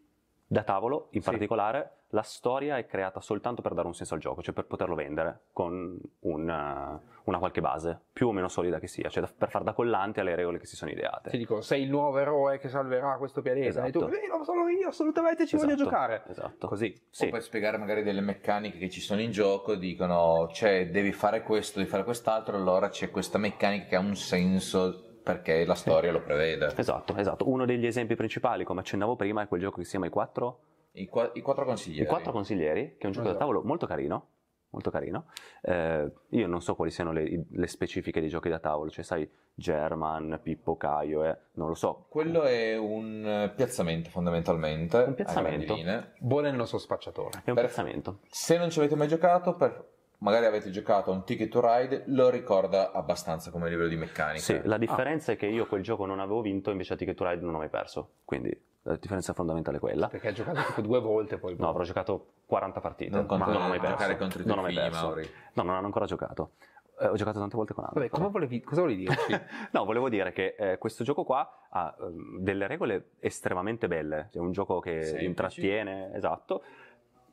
da tavolo, in sì. particolare, la storia è creata soltanto per dare un senso al gioco, cioè per poterlo vendere con una, eh, una qualche base, più o meno solida che sia, cioè da, per far da collante alle regole che si sono ideate. Ti dicono, sei il nuovo eroe che salverà questo pianeta, esatto. e tu, esatto. Eh, lo sono io, assolutamente ci esatto. voglio giocare. Esatto. Così. Sì. O puoi spiegare magari delle meccaniche che ci sono in gioco, dicono, cioè, devi fare questo, devi fare quest'altro, allora c'è questa meccanica che ha un senso perché la storia sì. lo prevede. Esatto, esatto. Uno degli esempi principali, come accennavo prima, è quel gioco che si chiama I Quattro... I, qua- I Quattro Consiglieri. I Quattro Consiglieri, che è un gioco esatto. da tavolo molto carino, molto carino. Eh, io non so quali siano le, le, specifiche dei giochi da tavolo, cioè sai German, Pippo, Caio, eh, non lo so. Quello è un piazzamento fondamentalmente. Un piazzamento. Buon il nostro spacciatore. È un per, piazzamento. Se non ci avete mai giocato, per magari avete giocato a un Ticket to Ride, lo ricorda abbastanza come livello di meccanica. Sì, la ah. differenza ah. è che io quel gioco non avevo vinto, invece a Ticket to Ride non ho mai perso, quindi la differenza fondamentale è quella. Perché hai giocato tipo due volte poi. No, avrò giocato 40 partite, non ma non ho mai perso. Contro i non ho mai perso. Mauri. No, non hanno ancora giocato. Eh, ho giocato tante volte con altri. Vabbè, volevi, cosa volevi dirci? <laughs> no, volevo dire che eh, questo gioco qua ha eh, delle regole estremamente belle. È un gioco che Semplici. intrattiene, esatto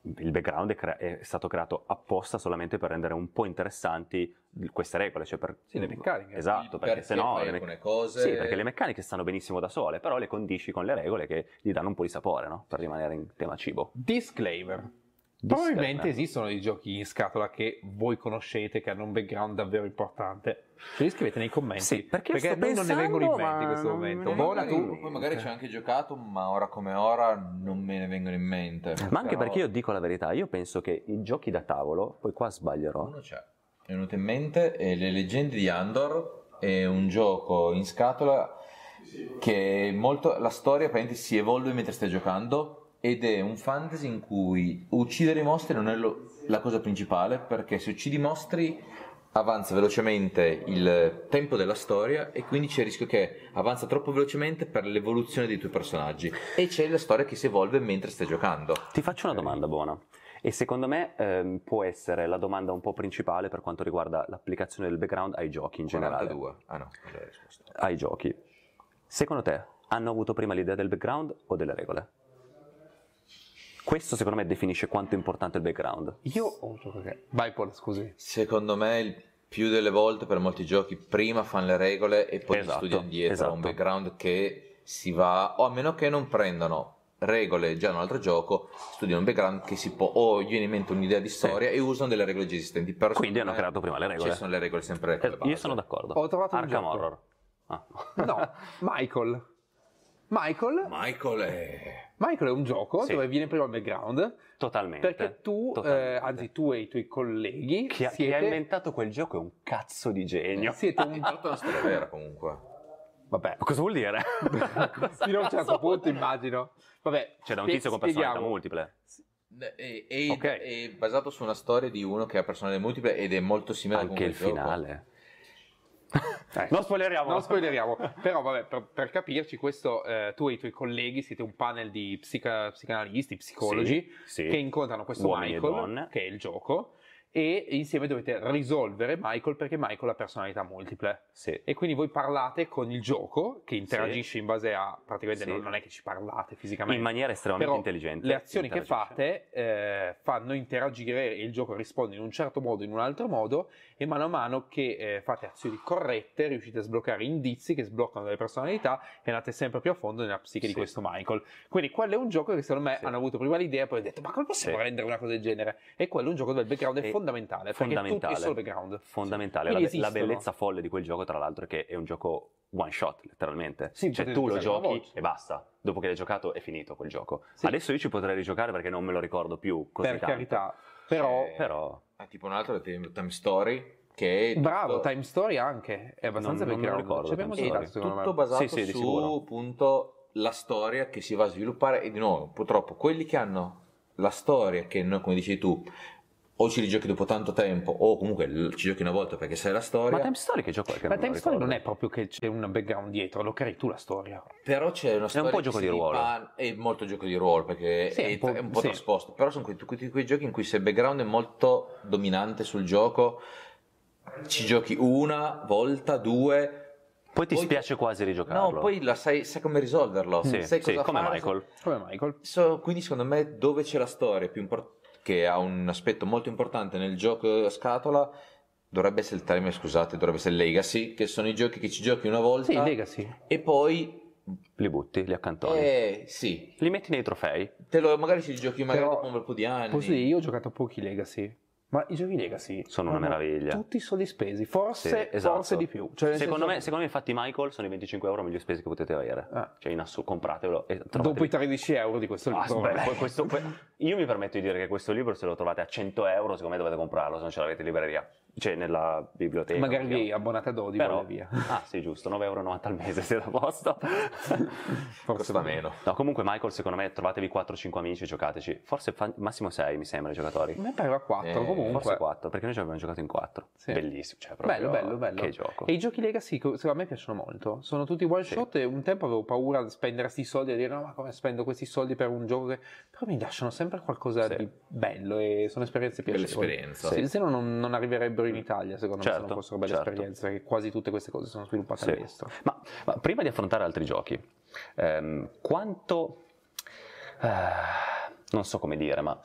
il background è, cre- è, stato creato apposta solamente per rendere un po' interessanti queste regole, cioè per sì, le meccaniche. Esatto, perché, perché se no fai alcune me- cose Sì, perché le meccaniche stanno benissimo da sole, però le condisci con le regole che gli danno un po' di sapore, no? Per rimanere in tema cibo. Disclaimer. Probabilmente Stella. esistono dei giochi in scatola che voi conoscete, che hanno un background davvero importante. Ce li scrivete nei commenti. Sì, perché, perché noi non ne vengono in mente in questo momento. Vola tu, poi magari ci ho anche giocato, ma ora come ora non me ne vengono in mente. Ma anche perché io dico la verità, io penso che i giochi da tavolo, poi qua sbaglierò. Uno c'è, è venuto in mente, è Le leggende di Andor è un gioco in scatola che è molto, la storia si evolve mentre stai giocando ed è un fantasy in cui uccidere i mostri non è lo, la cosa principale perché se uccidi i mostri avanza velocemente il tempo della storia e quindi c'è il rischio che avanza troppo velocemente per l'evoluzione dei tuoi personaggi e c'è la storia che si evolve mentre stai giocando. Ti faccio una domanda buona e secondo me ehm, può essere la domanda un po' principale per quanto riguarda l'applicazione del background ai giochi in 42. generale. Ah no, Ai giochi. Secondo te hanno avuto prima l'idea del background o delle regole? Questo secondo me definisce quanto è importante il background. Io ho un gioco che... Vai Paul, scusi. Secondo me il più delle volte per molti giochi prima fanno le regole e poi esatto, studiano dietro esatto. un background che si va o a meno che non prendano regole già in un altro gioco studiano un background che si può o gli viene in mente un'idea di storia sì. e usano delle regole già esistenti per quindi hanno creato prima le regole ci sono le regole sempre le eh, io sono d'accordo ho trovato Arkham un gioco. Horror ah. no <laughs> Michael Michael. Michael è... Michael è un gioco sì. dove viene prima il background. Totalmente. Perché tu, eh, Totalmente. Eh, anzi tu e i tuoi colleghi... Chi ha, siete... chi ha, inventato quel gioco è un cazzo di genio. Siete ah, un... Intanto è una storia vera comunque. Vabbè, cosa vuol dire? <laughs> Fino a un certo punto immagino. Vabbè, c'è cioè, da un tizio con personalità multiple. È, è, okay. è, basato su una storia di uno che ha personalità multiple ed è molto simile Anche a Anche il finale. Gioco. Eh, non spoileriamo. Non spoileriamo. Però, vabbè, per, per capirci, questo, eh, tu e i tuoi colleghi siete un panel di psica, psicanalisti, psicologi, sì, sì. che incontrano questo Uomini Michael, che è il gioco, e insieme dovete risolvere Michael perché Michael ha personalità multiple. Sì. E quindi voi parlate con il gioco che interagisce sì. in base a praticamente sì. non, non, è che ci parlate fisicamente in maniera estremamente intelligente. Le azioni che fate eh, fanno interagire e il gioco risponde in un certo modo, in un altro modo e mano a mano che eh, fate azioni corrette riuscite a sbloccare indizi che sbloccano delle personalità e andate sempre più a fondo nella psiche di questo Michael. Quindi quello è un gioco che secondo me hanno avuto prima l'idea e poi hanno detto ma come possiamo rendere una cosa del genere? E quello è un gioco dove il background è... e, fondamentale, fondamentale tutto è solo background. Fondamentale, sì. la, la, bellezza folle di quel gioco tra l'altro è che è un gioco one shot letteralmente, sì, cioè tu lo giochi e basta, dopo che l'hai giocato è finito quel gioco. Sì. Adesso io ci potrei rigiocare perché non me lo ricordo più così Per tanto. carità, però... Eh, però... È tipo un altro Time, time Story che... Tutto... Bravo, Time Story anche, è abbastanza non, non ricordo, Time Story. È tutto basato sì, sì, su appunto la storia che si va a sviluppare e di nuovo purtroppo quelli che hanno la storia che come dici tu o ci rigiochi dopo tanto tempo, o comunque ci giochi una volta perché sai la storia. Ma Time Story che gioco è? Che Ma Time Story non è proprio che c'è un background dietro, lo crei tu la storia. Però c'è una storia. È un po' gioco di ruolo. è molto gioco di ruolo perché sì, è, un po', è un po sì. trasposto. Però sono quei, quei, quei giochi in cui se il background è molto dominante sul gioco, ci giochi una volta, due, poi ti poi, spiace quasi rigiocarlo. No, poi sai, sai, come risolverlo. Sì, sai sì, come, Michael. come Michael. So, quindi secondo me dove c'è la storia più importante che ha un aspetto molto importante nel gioco a scatola dovrebbe essere il time, scusate, dovrebbe essere Legacy, che sono i giochi che ci giochi una volta. Sì, Legacy. E poi... Li butti, li accantoni. Eh, sì. Li metti nei trofei. Te lo, magari ci giochi magari dopo un po' di anni. Così, io ho giocato pochi Legacy. Ma i giochi Legacy sono una meraviglia. Tutti i soldi spesi, forse, sì, esatto. forse di più. Cioè, secondo, me, secondo, me, infatti, Michael sono i 25 euro meglio spesi che potete avere. Ah. Cioè, in assu- compratevelo. Dopo i 13 euro di questo ah, libro. Aspetta, ah, <laughs> questo, io mi permetto di dire che questo libro, se lo trovate a 100 euro, secondo me dovete comprarlo, se non ce l'avete in libreria cioè nella biblioteca. Magari vi abbonate a Dodi, però, via. <laughs> Ah sì, giusto, 9,90 euro al mese siete a posto. <laughs> Forse va meno. No, comunque Michael, secondo me, trovatevi 4-5 amici, giocateci. Forse fa- massimo 6, mi sembra, i giocatori. Mi pare a 4, eh, comunque. Forse 4, perché noi ci abbiamo giocato in 4. Sì. Bellissimo, cioè proprio... Bello, bello, bello. Che gioco. E i giochi legacy, secondo me, piacciono molto. Sono tutti one sì. shot e un tempo avevo paura di spendere questi soldi e dire no, ma come spendo questi soldi per un gioco che... Però mi lasciano sempre qualcosa sì. di bello e sono esperienze piacevoli. Sì. Se no non, non arriverebbero in Italia, secondo certo, me sono una bella certo. esperienze, perché quasi tutte queste cose sono sviluppate sì. all'estero. Ma, ma, prima di affrontare altri giochi, ehm, quanto... Eh, non so come dire, ma...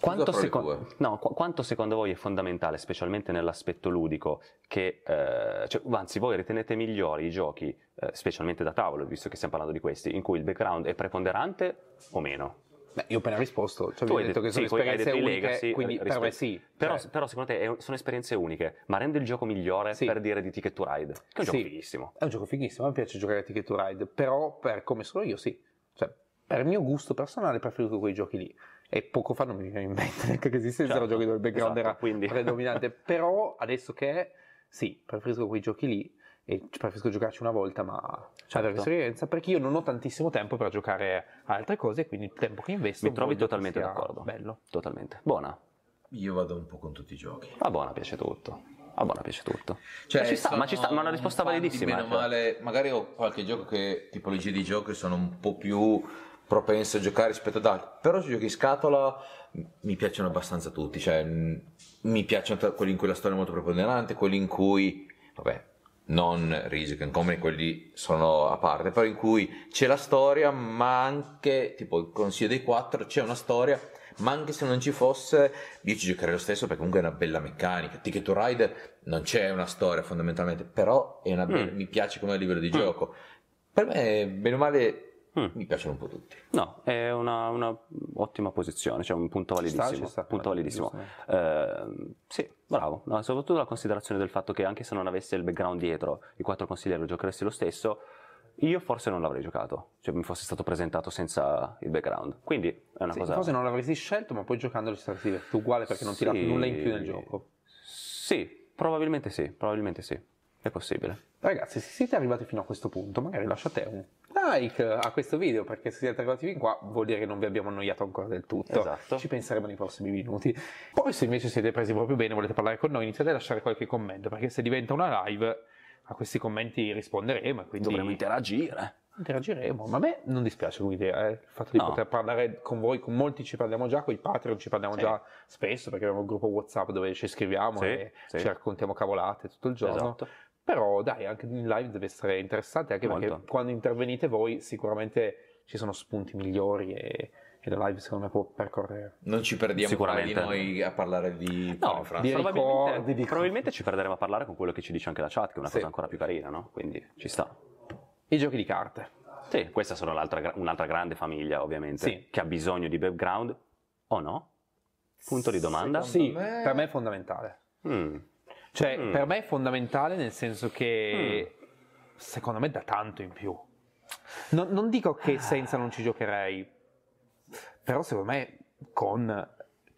Quanto, seco- no, qu- quanto, secondo voi è fondamentale, specialmente nell'aspetto ludico, che, eh, cioè, anzi voi ritenete migliori i giochi, eh, specialmente da tavolo, visto che stiamo parlando di questi, in cui il background è preponderante o meno? Beh, io ho appena risposto, cioè, tu hai detto, detto che sono sì, esperienze uniche, legacy, eh, quindi rispe- per me sì. Cioè però, cioè. però secondo te è, sono esperienze uniche, ma rende il gioco migliore sì. per dire di Ticket to Ride, che è un sì. gioco fighissimo. È un gioco fighissimo, a me piace giocare a Ticket to Ride, però per come sono io sì. Cioè, per mio gusto personale preferisco quei giochi lì. E poco fa non mi veniva in mente neanche che esistessero certo. giochi dove il background esatto, era quindi. predominante, <laughs> però adesso che è, sì, preferisco quei giochi lì e preferisco giocarci una volta ma certo. per esperienza perché io non ho tantissimo tempo per giocare a altre cose quindi il tempo che investo mi trovi totalmente d'accordo bello totalmente buona io vado un po' con tutti i giochi ah buona piace tutto Ah, buona, piace tutto. Cioè, ma ci sta, ma ci sta, ma una risposta validissima. Meno o ecco. male, magari ho qualche gioco che, tipologie di gioco che sono un po' più propenso a giocare rispetto ad altri. Però se giochi in scatola mi piacciono abbastanza tutti. Cioè, mi piacciono quelli in cui la storia è molto preponderante, quelli in cui. Vabbè, non Rizziken, come quelli sono a parte, però in cui c'è la storia, ma anche, tipo il Consiglio dei Quattro, c'è una storia, ma anche se non ci fosse, io ci giocherei lo stesso perché comunque è una bella meccanica. Ticket to Ride non c'è una storia fondamentalmente, però è be- mm. mi piace come livello di mm. gioco. Per me, bene o male, Mm. Mi piacciono un po' tutti. No, è una, una ottima posizione, cioè un punto validissimo. Ci sta, ci sta, punto validissimo. Eh, sì, bravo. No, soprattutto la considerazione del fatto che anche se non avessi il background dietro, i quattro consiglieri lo giocheresti lo stesso, io forse non l'avrei giocato, cioè mi fosse stato presentato senza il background. Quindi è una sì, cosa. Forse non l'avresti scelto, ma poi giocandolo ci saresti divertito uguale perché non sì. tirato nulla in più nel gioco. Sì, probabilmente sì, probabilmente sì. È possibile. Ragazzi, se siete arrivati fino a questo punto, magari lasciate un like a questo video perché se siete arrivati fin qua vuol dire che non vi abbiamo annoiato ancora del tutto. Esatto. Ci penseremo nei prossimi minuti. Poi se invece siete presi proprio bene, e volete parlare con noi, iniziate a lasciare qualche commento perché se diventa una live a questi commenti risponderemo e quindi dovremo interagire. Interagiremo, ma a me non dispiace l'idea, eh. il fatto di no. poter parlare con voi, con molti ci parliamo già, con i Patreon ci parliamo sì. già spesso perché abbiamo un gruppo WhatsApp dove ci scriviamo sì, e sì. ci raccontiamo cavolate tutto il giorno. Esatto però dai, anche in live deve essere interessante, anche Molto. perché quando intervenite voi sicuramente ci sono spunti migliori e, e la live secondo me può percorrere. Non ci perdiamo di noi a parlare di no, di probabilmente, di... probabilmente ci perderemo a parlare con quello che ci dice anche la chat, che è una sì. cosa ancora più carina, no? Quindi ci sta. I giochi di carte. Sì, questa è un'altra grande famiglia, ovviamente, sì. che ha bisogno di background o no? Punto di domanda. Secondo sì, me... per me è fondamentale. Mm. Cioè, mm. per me è fondamentale nel senso che mm. secondo me dà tanto in più. Non, non dico che ah. senza non ci giocherei, però secondo me con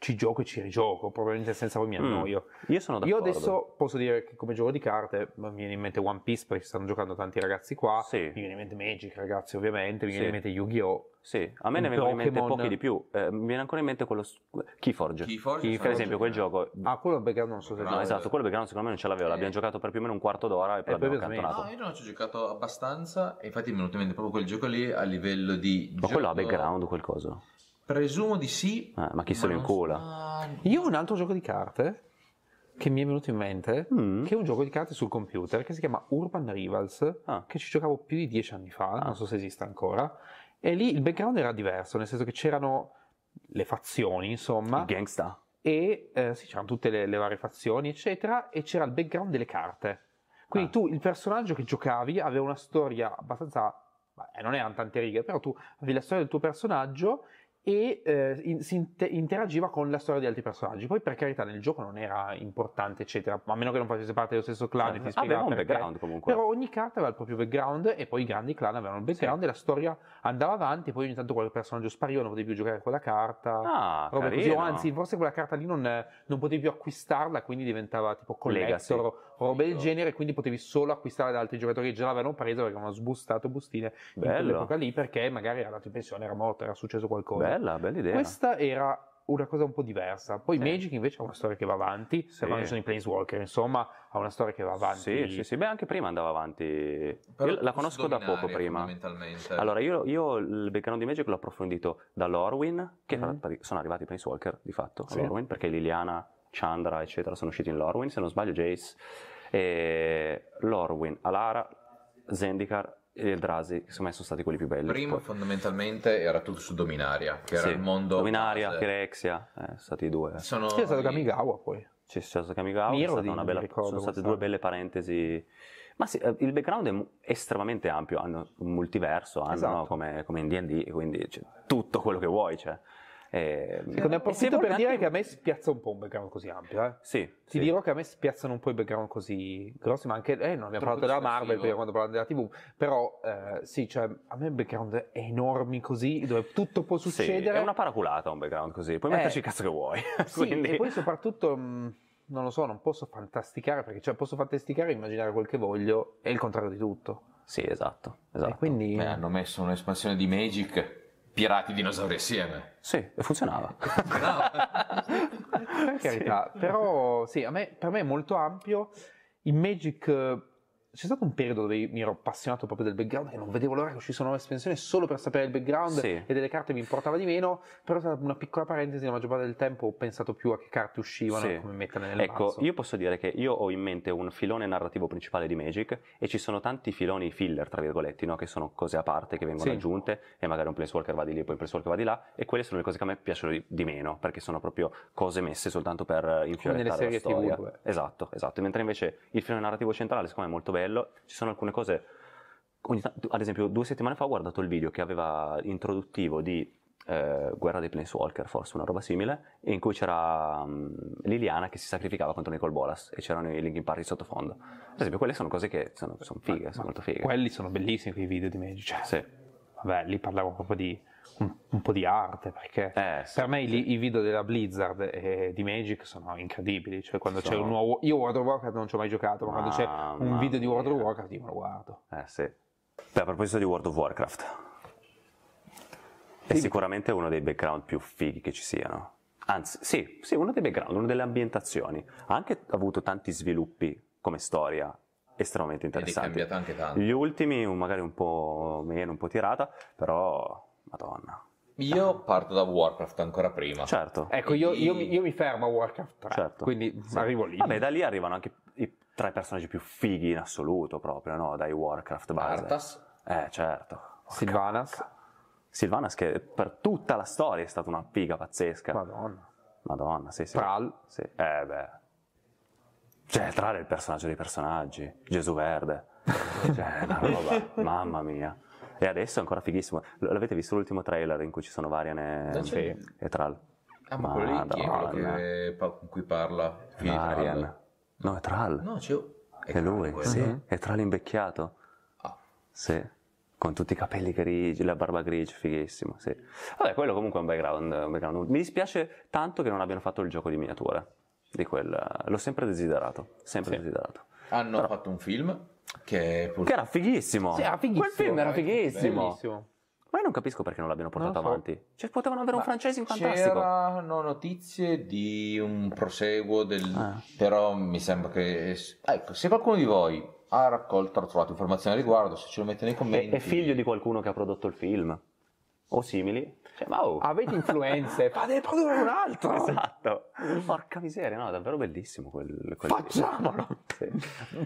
ci gioco e ci rigioco, probabilmente senza poi mi mm. annoio. Mm, io sono d'accordo. Io adesso posso dire che come gioco di carte mi viene in mente One Piece perché stanno giocando tanti ragazzi qua, sì. mi viene in mente Magic ragazzi ovviamente, mi viene in mente Yu-Gi-Oh! Sì, a me ne vengono in mente pochi di più. Eh, mi viene ancora in mente quello Keyforge. Keyforge Key, per esempio, quel gioco. Ah, quello background non so se No, esatto, quello background secondo me non ce l'aveva, eh. L'abbiamo eh. giocato per più o meno un quarto d'ora e poi eh, l'abbiamo accantonato. No, io non ci ho giocato abbastanza. infatti mi è venuto in mente proprio quel gioco lì a livello di. Ma gioco... quello ha background quel coso? Presumo di sì. Ah, ma chi se lo incula? Non... Io ho un altro gioco di carte che mi è venuto in mente, mm. che è un gioco di carte sul computer che si chiama Urban Rivals, ah. che ci giocavo più di dieci anni fa, ah. non so se esiste ancora, e lì il background era diverso, nel senso che c'erano le fazioni, insomma. Il gangsta. E eh, sì, c'erano tutte le, le varie fazioni, eccetera, e c'era il background delle carte. Quindi ah. tu, il personaggio che giocavi aveva una storia abbastanza... Beh, non erano tante righe, però tu avevi la storia del tuo personaggio e eh, in, si inter- interagiva con la storia di altri personaggi. Poi, per carità, nel gioco non era importante, eccetera, a meno che non facesse parte dello stesso clan. Uh, aveva un background comunque. Però ogni carta aveva il proprio background e poi i grandi clan avevano il background sì. e la storia andava avanti. Poi ogni tanto qualche personaggio spariva, non potevi più giocare con la carta. Ah, robe così. O anzi, forse quella carta lì non, non potevi più acquistarla, quindi diventava tipo collector roba del genere, quindi potevi solo acquistare da altri giocatori che già l'avevano preso perché avevano sbustato bustine Bello. in quell'epoca lì perché magari era andato in pensione, era morto, era successo qualcosa. Bella, bella idea. Questa era una cosa un po' diversa. Poi sì. Magic invece ha una storia che va avanti, sì. quando sono i Planeswalker, insomma, ha una storia che va avanti. Sì, sì, sì. beh, anche prima andava avanti. la conosco da poco prima. Allora, io, io, il Beccano di Magic l'ho approfondito dall'Orwin, che mm. sono arrivati i Planeswalker, di fatto, sì. all'Orwin, perché Liliana, Chandra, eccetera, sono usciti in Lorwin, se non sbaglio Jace eh, Lorwin, Alara, Zendikar e il Drasi, secondo me sono stati quelli più belli. Primo Poi... fondamentalmente era tutto su Dominaria, che era il mondo... Dominaria, base. Kerexia, eh, sono stati i due. Sono... C'è stato Kamigawa poi. C'è stato Kamigawa, Miro è stata bella... sono state due belle parentesi ma sì, eh, il background è estremamente ampio, hanno un multiverso, hanno esatto. no, come, come, in DD, quindi c'è cioè, tutto quello che vuoi c'è. Cioè. Eh, ne approfitto per dire anche... che a me spiazza un po' un background così ampio. Eh. Sì, Ti sì. dirò che a me spiazzano un po' i background così grossi, ma anche eh, non abbiamo parlato della Marvel prima quando parlavamo della TV. Però eh, sì, cioè, a me il background è enorme così, dove tutto può succedere. Sì, è una paraculata un background così, puoi eh, metterci il cazzo che vuoi. <laughs> Sì, e poi soprattutto. Mh, mm, non lo so, non posso fantasticare perché cioè, posso fantasticare e immaginare quel che voglio, è il contrario di tutto. Sì, esatto. esatto. E quindi... Beh, hanno messo un'espansione di Magic pirati dinosauri assieme. Sì, funzionava. <laughs> per carità, sì. però sì, me, per me è molto ampio. In Magic eh, c'è stato un periodo dove mi ero appassionato proprio del background e non vedevo l'ora che uscisse una nuova espansione solo per sapere il background sì. e delle carte mi importava di meno, però è stata una piccola parentesi, la maggior parte del tempo ho pensato più a che carte uscivano sì. e come metterle nel Ecco, mazzo. io posso dire che io ho in mente un filone narrativo principale di Magic e ci sono tanti filoni filler, tra virgolette, no? che sono cose a parte che vengono sì. aggiunte e magari un planeswalker va di lì e poi un planeswalker va di là e quelle sono le cose che a me piacciono di, di meno perché sono proprio cose messe soltanto per infiorettare la storia. TV, esatto, esatto. Mentre invece il filone narrativo centrale secondo me è molto bello quello. Ci sono alcune cose, ad esempio due settimane fa ho guardato il video che aveva introduttivo di eh, Guerra dei Planeswalker, forse una roba simile, in cui c'era um, Liliana che si sacrificava contro Nicole Bolas e c'erano i Linkin Park sottofondo. Ad esempio quelle sono cose che sono, sono fighe, ma, sono ma molto fighe. Quelli sono bellissimi quei video di Magic. Cioè, sì. Vabbè, lì parlavo proprio di un, un po' di arte, perché eh, sì, per me sì. i, i, video della Blizzard e di Magic sono incredibili, cioè quando sono... c'è un nuovo... Io World of Warcraft non ci ho mai giocato, ma, ma quando c'è un video mia. di World of Warcraft io me lo guardo. Eh sì. Beh, a proposito di World of Warcraft, è sì. sicuramente uno dei background più fighi che ci siano. Anzi, sì, sì, uno dei background, una delle ambientazioni. Ha anche avuto tanti sviluppi come storia estremamente interessanti. è cambiato anche tanto. Gli ultimi, magari un po' meno, un po' tirata, però Madonna. Io parto da Warcraft ancora prima. Certo. Ecco, io, io, io mi fermo a Warcraft 3, certo. quindi sì. arrivo lì. Vabbè, da lì arrivano anche i tre personaggi più fighi in assoluto proprio, no? Dai Warcraft base. Artas. Eh, certo. Porca Silvanas. Cacca. Silvanas che per tutta la storia è stata una figa pazzesca. Madonna. Madonna, sì, sì. Tral. Sì. Eh, beh. Cioè, tra è il personaggio dei personaggi. Gesù Verde. <laughs> cioè, una roba, mamma mia. E adesso è ancora fighissimo. L- l'avete visto l'ultimo trailer in cui ci sono Varian e, e, e Tral? Ah, ma, quello lì chi è che, pa- con cui parla? Varian. No, è Tral. No, c'è... È, è lui, quello. sì. Mm-hmm. È Tral invecchiato. Ah. Sì con tutti i capelli grigi, la barba grigia, fighissimo, sì. Vabbè, quello comunque è un background, un background, Mi dispiace tanto che non abbiano fatto il gioco di miniature, di quel... L'ho sempre desiderato, sempre sì. desiderato. Hanno Però... fatto un film? Che, pur... che era fighissimo. Sì, era fighissimo. Quel film era fighissimo. Ma io non capisco perché non l'abbiano portato non so. avanti. Cioè, potevano avere Ma un franchising fantastico. C'erano notizie di un proseguo del... Ah. Però mi sembra che... Ecco, se qualcuno di voi ha raccolto, ha trovato informazioni al riguardo, se ce lo mette nei commenti... è figlio di qualcuno che ha prodotto il film o simili. Cioè, ma oh. Avete influenze, <laughs> fate produrre un altro! Esatto, porca miseria, no, davvero bellissimo quel... quel Facciamolo! <laughs> Sì.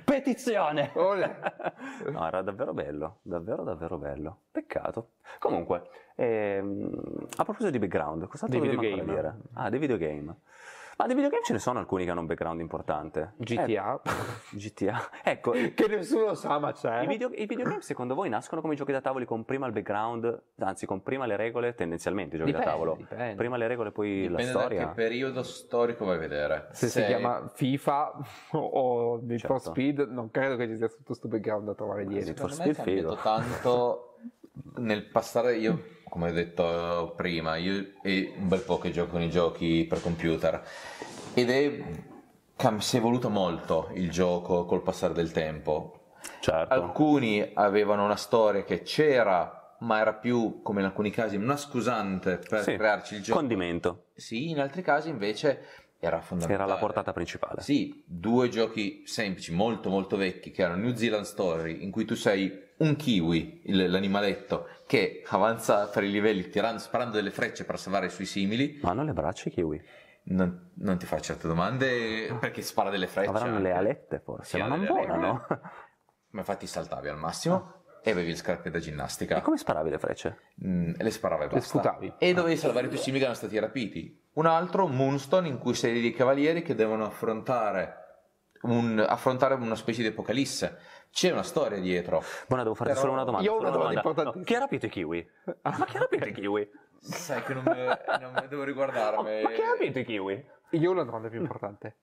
Petizione! no, era davvero bello, davvero davvero bello. Peccato. Comunque, ehm, a proposito di background, cosa dobbiamo ancora dire? Ah, dei videogame. Ma dei videogame ce ne sono alcuni che hanno un background importante. GTA. Eh, GTA. <laughs> Ecco. che nessuno sa, ma c'è. I, video, I, videogame secondo voi nascono come giochi da tavoli con prima il background, anzi con prima le regole, tendenzialmente i giochi dipende, da tavolo. Dipende. Prima le regole, poi dipende la storia. Dipende che periodo storico vai a vedere. Se Sei... si chiama FIFA o, <laughs> o Need certo. for Speed, non credo che ci sia tutto questo background da trovare dietro. Need for Speed è cambiato tanto nel passare io come ho detto prima, io è un bel po' che gioco con i giochi per computer ed è si è evoluto molto il gioco col passare del tempo. Certo. Alcuni avevano una storia che c'era, ma era più, come in alcuni casi, una scusante per sì, crearci il gioco. Condimento. Sì, in altri casi invece era fondamentale. Era la portata principale. Sì, due giochi semplici, molto molto vecchi, che erano New Zealand Story, in cui tu sei un kiwi, l'animaletto, che avanza per i livelli tirando, sparando delle frecce per salvare i suoi simili. Ma hanno le braccia i kiwi? Non, non, ti faccio certe domande ah. perché spara delle frecce. Avranno le alette forse, sì, ma non volano. Ma infatti saltavi al massimo. Oh e avevi le scarpe da ginnastica. E come sparavi le frecce? Mm, le sparavi e basta. Le sputavi. E dovevi ah. salvare i tuoi simili che erano stati rapiti un altro Moonstone in cui sei dei cavalieri che devono affrontare, un, affrontare una specie di apocalisse. C'è una storia dietro. Buona, devo farti Però solo una domanda. Io ho una, domanda, domanda. importante. No, chi ha rapito i kiwi? Ma chi ha rapito i kiwi? Sai che non mi, non mi devo riguardare. ma chi ha rapito i kiwi? Io ho una domanda più importante.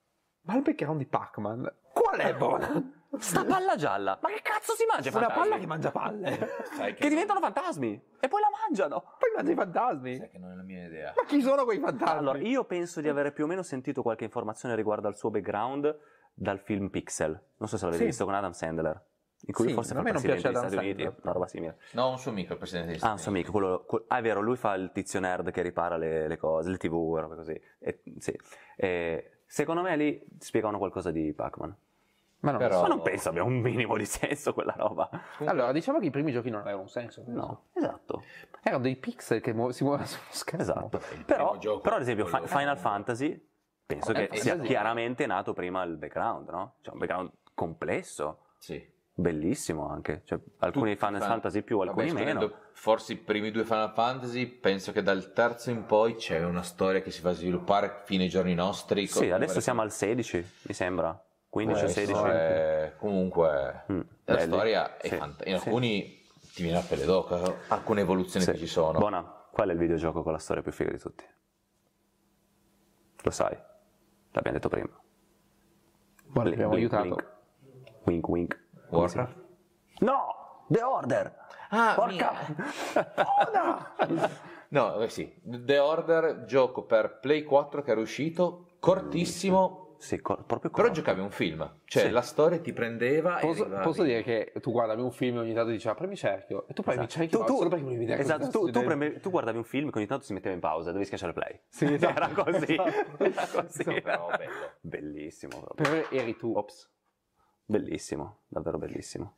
Ma il background di Pac-Man, qual è Bona? Sta palla gialla. Ma che cazzo si mangia? Una palla che mangia palle. Sai <laughs> che, che diventano fantasmi. E poi la mangiano. Poi mangiano i fantasmi. Sai che non è la mia idea. Ma chi sono quei fantasmi? Allora, io penso di avere più o meno sentito qualche informazione riguardo al suo background dal film Pixel. Non so se l'avete sì. visto con Adam Sandler. In cui sì, forse fa il presidente degli Stati Uniti, una roba simile. No, un suo amico, il presidente degli ah, Stati Uniti. Ah, un suo amico, quello, quello, ah, è vero, lui fa il tizio nerd che ripara le, le cose, le tv, roba così. E, sì. E, secondo me lì spiegano qualcosa di Pac-Man. Ma non, Però... ma non penso abbia un minimo di senso quella roba. Allora, diciamo che i primi giochi non avevano un senso. No, esatto. Erano dei pixel che mu- si muovevano sullo schermo. Esatto. Però, però, ad esempio, quello... Final Fantasy penso eh, che sia chiaramente nato prima il background, no? Cioè un background complesso. Sì. Bellissimo anche, cioè, alcuni Tutti Final fan... Fantasy più, alcuni Vabbè, meno. forse i primi due Final Fantasy, penso che dal terzo in poi c'è una storia che si va a sviluppare fino ai giorni nostri. Sì, adesso siamo al 16, mi sembra. 15 o 16. È... Comunque mm, la belli. storia è sì, fantastica. In alcuni ti viene a pelle d'oca, alcune evoluzioni sì. che ci sono. Buona, qual è il videogioco con la storia più figa di tutti? Lo sai, l'abbiamo detto prima. Guarda, L- abbiamo aiutato. Wink, wink. wink. Warcraft? No! The Order! Ah, Porca! no, eh, sì. The Order, gioco per Play 4 che era uscito, cortissimo, sì, co- proprio Però giocavi un film, cioè sì. la storia ti prendeva posso, posso, dire che tu guardavi un film e ogni tanto diceva premi cerchio e tu premi esatto. cerchio tu, solo perché non idea Esatto, tu, tu, preme, tu, guardavi un film e ogni tanto si metteva in pausa, dovevi schiacciare play. Sì, <laughs> esatto. era così. Esatto. Era così. Esatto. Però Bellissimo. Proprio. Però eri tu. Ops. Bellissimo, davvero bellissimo.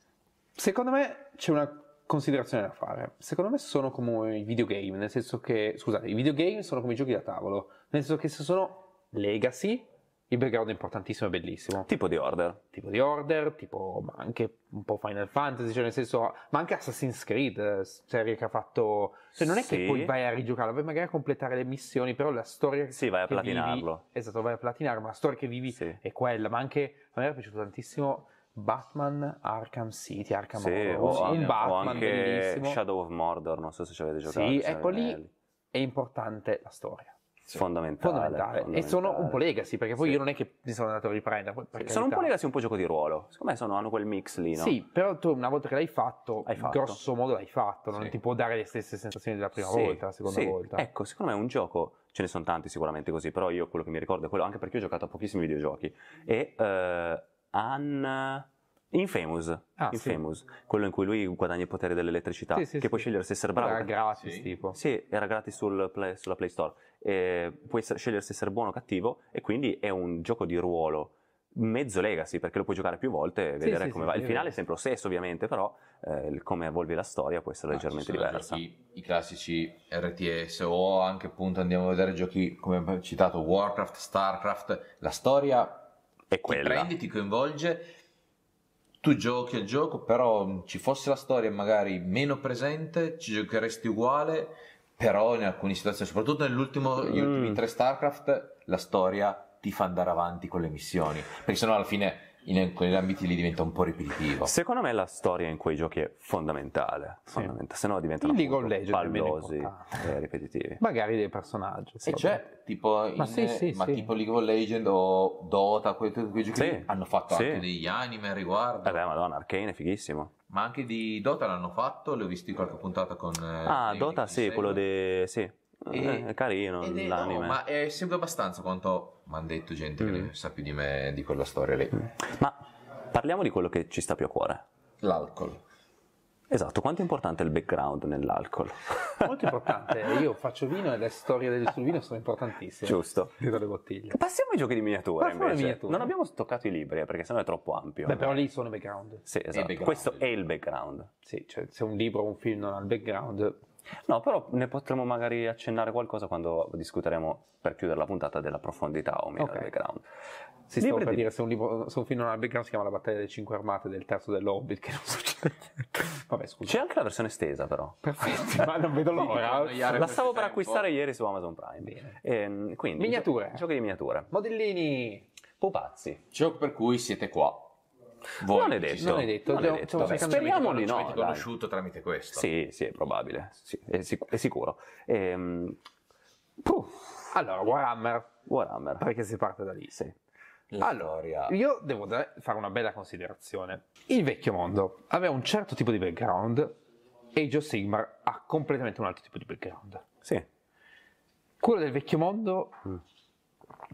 Secondo me c'è una considerazione da fare. Secondo me sono come i videogame, nel senso che, scusate, i videogame sono come i giochi da tavolo, nel senso che se sono legacy il background è importantissimo e bellissimo. Tipo di Order. Tipo di Order, tipo ma anche un po' Final Fantasy, cioè nel senso, ma anche Assassin's Creed, eh, serie che ha fatto... Cioè non è sì. che poi vai a rigiocarlo, vai magari a completare le missioni, però la storia... Sì, vai a platinarlo. Vivi, esatto, vai a platinarlo, ma la storia che vivi sì. è quella, ma anche... A me è piaciuto tantissimo Batman Arkham City, Arkham sì, Horror, un Batman anche bellissimo. Shadow of Mordor, non so se ci avete giocato. Sì, ecco lì è importante la storia Fondamentale, fondamentale. fondamentale, E sono un po' legacy, perché poi sì. io non è che mi sono andato a riprendere. Sono un po' legacy, un po' gioco di ruolo. Secondo me sono, hanno quel mix lì, no? Sì, però tu una volta che l'hai fatto, hai fatto. grosso modo l'hai fatto, sì. non ti può dare le stesse sensazioni della prima sì. volta, la seconda volta. Ecco, secondo me è un gioco, ce ne sono tanti sicuramente così, però io quello che mi ricordo è quello, anche perché ho giocato a pochissimi videogiochi, e uh, eh, Anna Infamous, ah, Infamous sì. quello in cui lui guadagna il potere dell'elettricità, sì, sì, che puoi scegliere se essere bravo. Era gratis, tipo. Sì, era gratis sul play, sulla Play Store. E puoi scegliere se essere buono o cattivo, e quindi è un gioco di ruolo mezzo legacy, perché lo puoi giocare più volte e vedere come va. il finale è sempre lo stesso, ovviamente, però eh, come evolve la storia può essere ah, leggermente diversa. Giochi, I classici RTS o anche appunto andiamo a vedere giochi come abbiamo citato Warcraft, Starcraft, la storia è quella. Ti prende, ti coinvolge tu giochi al gioco, però mm, ci fosse la storia magari meno presente, ci giocheresti uguale, però in alcune situazioni, soprattutto nell'ultimo, mm. ultimi tre StarCraft, la storia ti fa andare avanti con le missioni, perché sennò alla fine in quegli ambiti lì diventa un po' ripetitivo. Secondo me la storia in quei giochi è fondamentale, sì. se no diventano pallosi e ripetitivi. Magari dei personaggi. E c'è, tipo, in, ma, in, sì, sì, ma tipo League of Legends o Dota, quei, quei giochi hanno fatto anche degli anime al riguardo. Eh beh, madonna, Arcane è fighissimo. Ma anche di Dota l'hanno fatto, l'ho visto in qualche puntata con... Eh, ah, Dota sì, quello di... sì eh, e, è carino è, l'anime. No, ma è, sempre abbastanza quanto mi hanno detto gente mm. che sa più di me di quella storia lì. Mm. Ma parliamo di quello che ci sta più a cuore. L'alcol. Esatto, quanto è importante il background nell'alcol? <laughs> Molto importante, io faccio vino e le storie del sul vino sono importantissime. Giusto. Dietro le bottiglie. Passiamo ai giochi di miniatura Passiamo invece. Miniatura. Non abbiamo toccato i libri eh, perché sennò è troppo ampio. Beh, però lì sono i background. Sì, esatto. Background. Questo è il background. Sì, cioè se un libro o un film non ha il background No, però ne potremo magari accennare qualcosa quando discuteremo per chiudere la puntata della profondità o meno okay. del background. Si stava per di... dire se un, libro, se un film non ha background si chiama La battaglia delle cinque armate del terzo dell'Hobbit che non <laughs> succede niente. Vabbè, scusa. C'è anche la versione estesa però. Perfetto, ma non vedo l'ora. la stavo per tempo. acquistare ieri su Amazon Prime. E, ehm, quindi, miniature. Gio- giochi di miniature. Modellini. Pupazzi. Ciò per cui siete qua. Voi non è detto. Non è detto. Non è detto. Cioè, speriamo di no. Ci conosciuto tramite questo. Sì, sì, è probabile. Sì, è, sic- è, sicuro. Ehm, allora, Warhammer. Warhammer. Perché si parte da lì. Sì. Allora, io devo fare una bella considerazione. Il vecchio mondo aveva un certo tipo di background, e of Sigmar ha completamente un altro tipo di background. Sì. Quello del vecchio mondo mm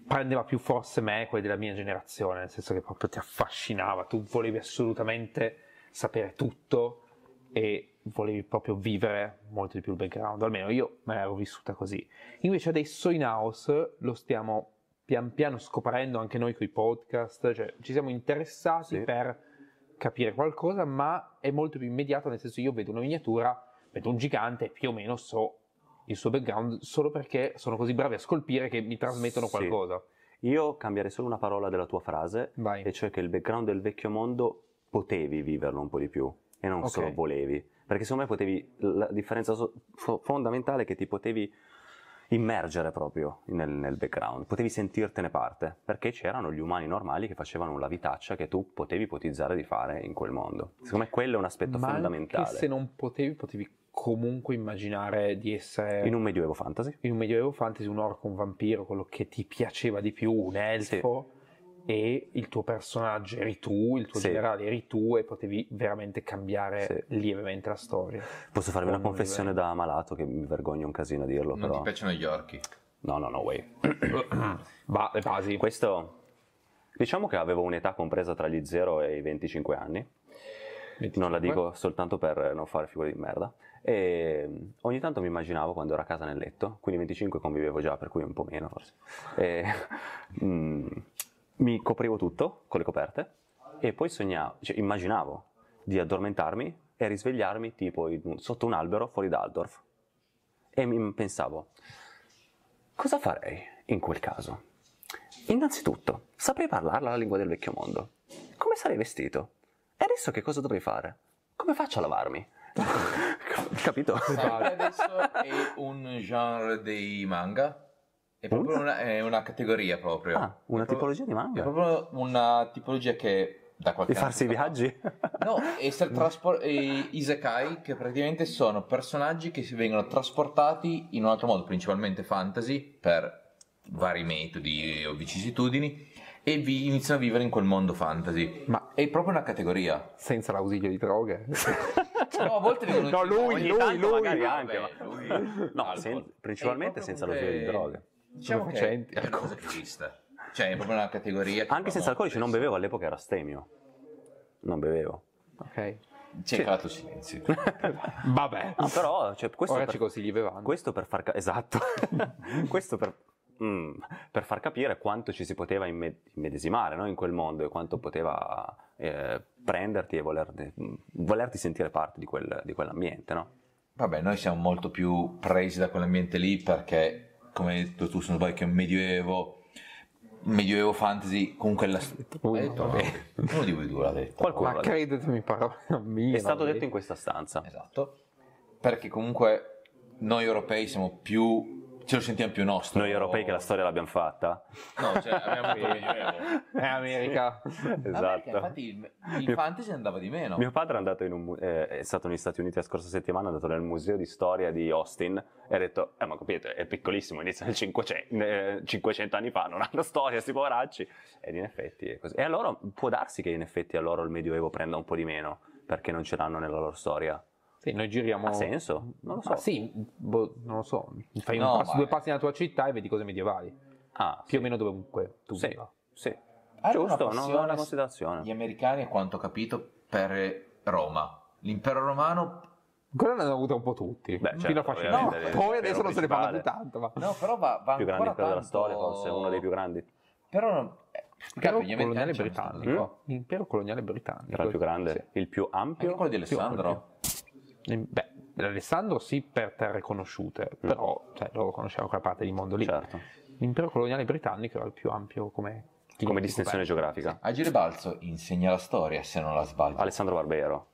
prendeva più forse me e quelli della mia generazione, nel senso che proprio ti affascinava, tu volevi assolutamente sapere tutto e volevi proprio vivere molto di più il background, almeno io me l'ero vissuta così. Invece adesso in house lo stiamo pian piano scoprendo anche noi con i podcast, cioè ci siamo interessati sì. per capire qualcosa, ma è molto più immediato, nel senso io vedo una miniatura, vedo un gigante e più o meno so il suo background solo perché sono così bravi a scolpire che mi trasmettono sì. qualcosa. Io cambierei solo una parola della tua frase, Vai. e cioè che il background del vecchio mondo potevi viverlo un po' di più e non okay. solo volevi. Perché secondo me potevi, la differenza fondamentale è che ti potevi immergere proprio nel, nel, background, potevi sentirtene parte, perché c'erano gli umani normali che facevano la vitaccia che tu potevi ipotizzare di fare in quel mondo. Secondo me quello è un aspetto Ma fondamentale. Anche se non potevi, potevi comunque immaginare di essere in un medioevo fantasy in un medioevo fantasy un orco un vampiro quello che ti piaceva di più un elfo sì. e il tuo personaggio eri tu il tuo sì. generale eri tu e potevi veramente cambiare sì. lievemente la storia posso farvi una confessione livello. da malato che mi vergogno un casino a dirlo non però. ti piacciono gli orchi no no no way <coughs> ba- le basi questo diciamo che avevo un'età compresa tra gli 0 e i 25 anni 25. Non la dico soltanto per non fare figure di merda. E ogni tanto mi immaginavo quando ero a casa nel letto, quindi 25 convivevo già, per cui un po' meno forse. E, <laughs> mm, mi coprivo tutto con le coperte e poi sognavo, cioè immaginavo di addormentarmi e risvegliarmi tipo in, sotto un albero fuori da Aldorf. E mi pensavo, cosa farei in quel caso? Innanzitutto, saprei parlare la lingua del vecchio mondo. Come sarei vestito? E adesso che cosa dovrei fare? Come faccio a lavarmi? <laughs> Capito? Esatto. adesso è un genre dei manga. È proprio una, è una categoria proprio. Ah, una tipologia di manga? È proprio una tipologia che da qualche Di farsi i viaggi? No, essere traspor- eh, isekai che praticamente sono personaggi che si vengono trasportati in un altro modo, principalmente fantasy, per vari metodi o vicissitudini, e vi iniziano a vivere in quel mondo fantasy. Ma è proprio una categoria. Senza l'ausilio di droghe. no, <laughs> cioè, a volte vengono No, lui, lui, lui, magari anche. Vabbè, lui. No, sen- principalmente senza l'ausilio di droghe. Diciamo che è una ecco. cosa che esiste. Cioè, è proprio una categoria. Anche senza alcolici non bevevo all'epoca era stemio. Non bevevo. Ok. C'è sì. calato silenzio. <laughs> Vabbè. No, però, cioè, questo Ora per, ci consigli bevande. Questo per far Esatto. <laughs> questo per mm, per far capire quanto ci si poteva immedesimare no? in quel mondo e quanto poteva eh, prenderti e volerti, mm, volerti, sentire parte di, quel, di quell'ambiente. No? Vabbè, noi siamo molto più presi da quell'ambiente lì perché, come hai detto tu, se non sbaglio, che è un medioevo medioevo fantasy comunque la uno, uno di voi due l'ha detto qualcuno ma credetemi parole <laughs> mia, è stato detto in questa stanza esatto perché comunque noi europei siamo più ce lo sentiamo più nostro. Noi europei che la storia l'abbiamo fatta. No, cioè abbiamo avuto medioevo. È eh, America. esatto. America, infatti il, fantasy andava di meno. Mio padre è, andato in un, eh, è stato negli Stati Uniti la scorsa settimana, è andato nel museo di storia di Austin e ha detto, eh ma capite, è piccolissimo, inizia nel 500, eh, 500 anni fa, non hanno storia, sti poveracci. Ed in effetti è così. E allora può darsi che in effetti a loro il medioevo prenda un po' di meno, perché non ce l'hanno nella loro storia. Sì, noi giriamo. Ha senso? Non lo so. Ah, sì, boh, non lo so. Fai no, passo, due passi nella tua città e vedi cose medievali. Ah, Più sì. o meno dovunque tu sì, viva. Sì. Ah, Giusto, una non una considerazione. Gli americani, a quanto ho capito, per Roma. L'impero romano Quello l'hanno avuto un po' tutti. Beh, certo, no, poi adesso non se ne parla più tanto. Ma... No, però va, va più grande impero tanto... della storia, forse uno dei più grandi. Però non... Eh, impero Capi, coloniale britannico. L'impero coloniale britannico. Era il più grande, sì. il più ampio. Anche quello di Alessandro. Più Beh, Alessandro sì per terre conosciute, mm. però cioè, loro conoscevano quella parte di mondo lì. Certo. L'impero coloniale britannico era il più ampio come, come distinzione geografica. Sì. A Giribalzo insegna la storia, se non la sbaglio. Alessandro Barbero.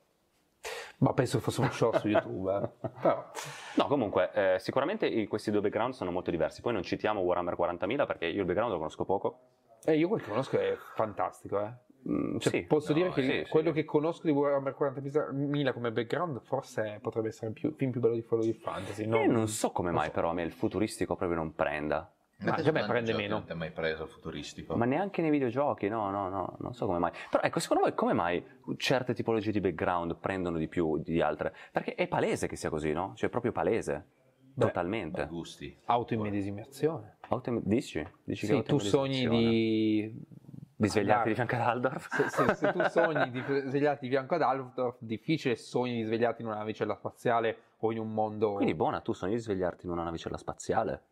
Ma penso fosse un show su YouTube. Eh. <laughs> Però. No, comunque, eh, sicuramente questi due background sono molto diversi. Poi non citiamo Warhammer 40.000 perché io il background lo conosco poco. E eh, io quel che conosco è fantastico, eh. Mm, cioè, sì, posso no, dire che sì, quello sì. che conosco di Warhammer 40.000 come background forse potrebbe essere più, film più bello di quello di Fantasy. No? Io eh, non so come non mai so. però a me il futuristico proprio non prenda. Ma ah, già me prende meno. Non ti è mai preso il futuristico. Ma neanche nei videogiochi, no, no, no, non so come mai. Però ecco, secondo voi come mai certe tipologie di background prendono di più di altre? Perché è palese che sia così, no? Cioè, è proprio palese. Beh, Totalmente. Gusti. Autoimmedesimazione. Autoimm- dici? Dici sì, che tu sogni di vi svegliate di fianco ad Aldorf? Se, se, se tu <laughs> sogni di svegliarti di fianco ad Aldorf, difficile sogni di svegliarti in una navicella spaziale o in un mondo. Quindi, buona, tu sogni di svegliarti in una navicella spaziale?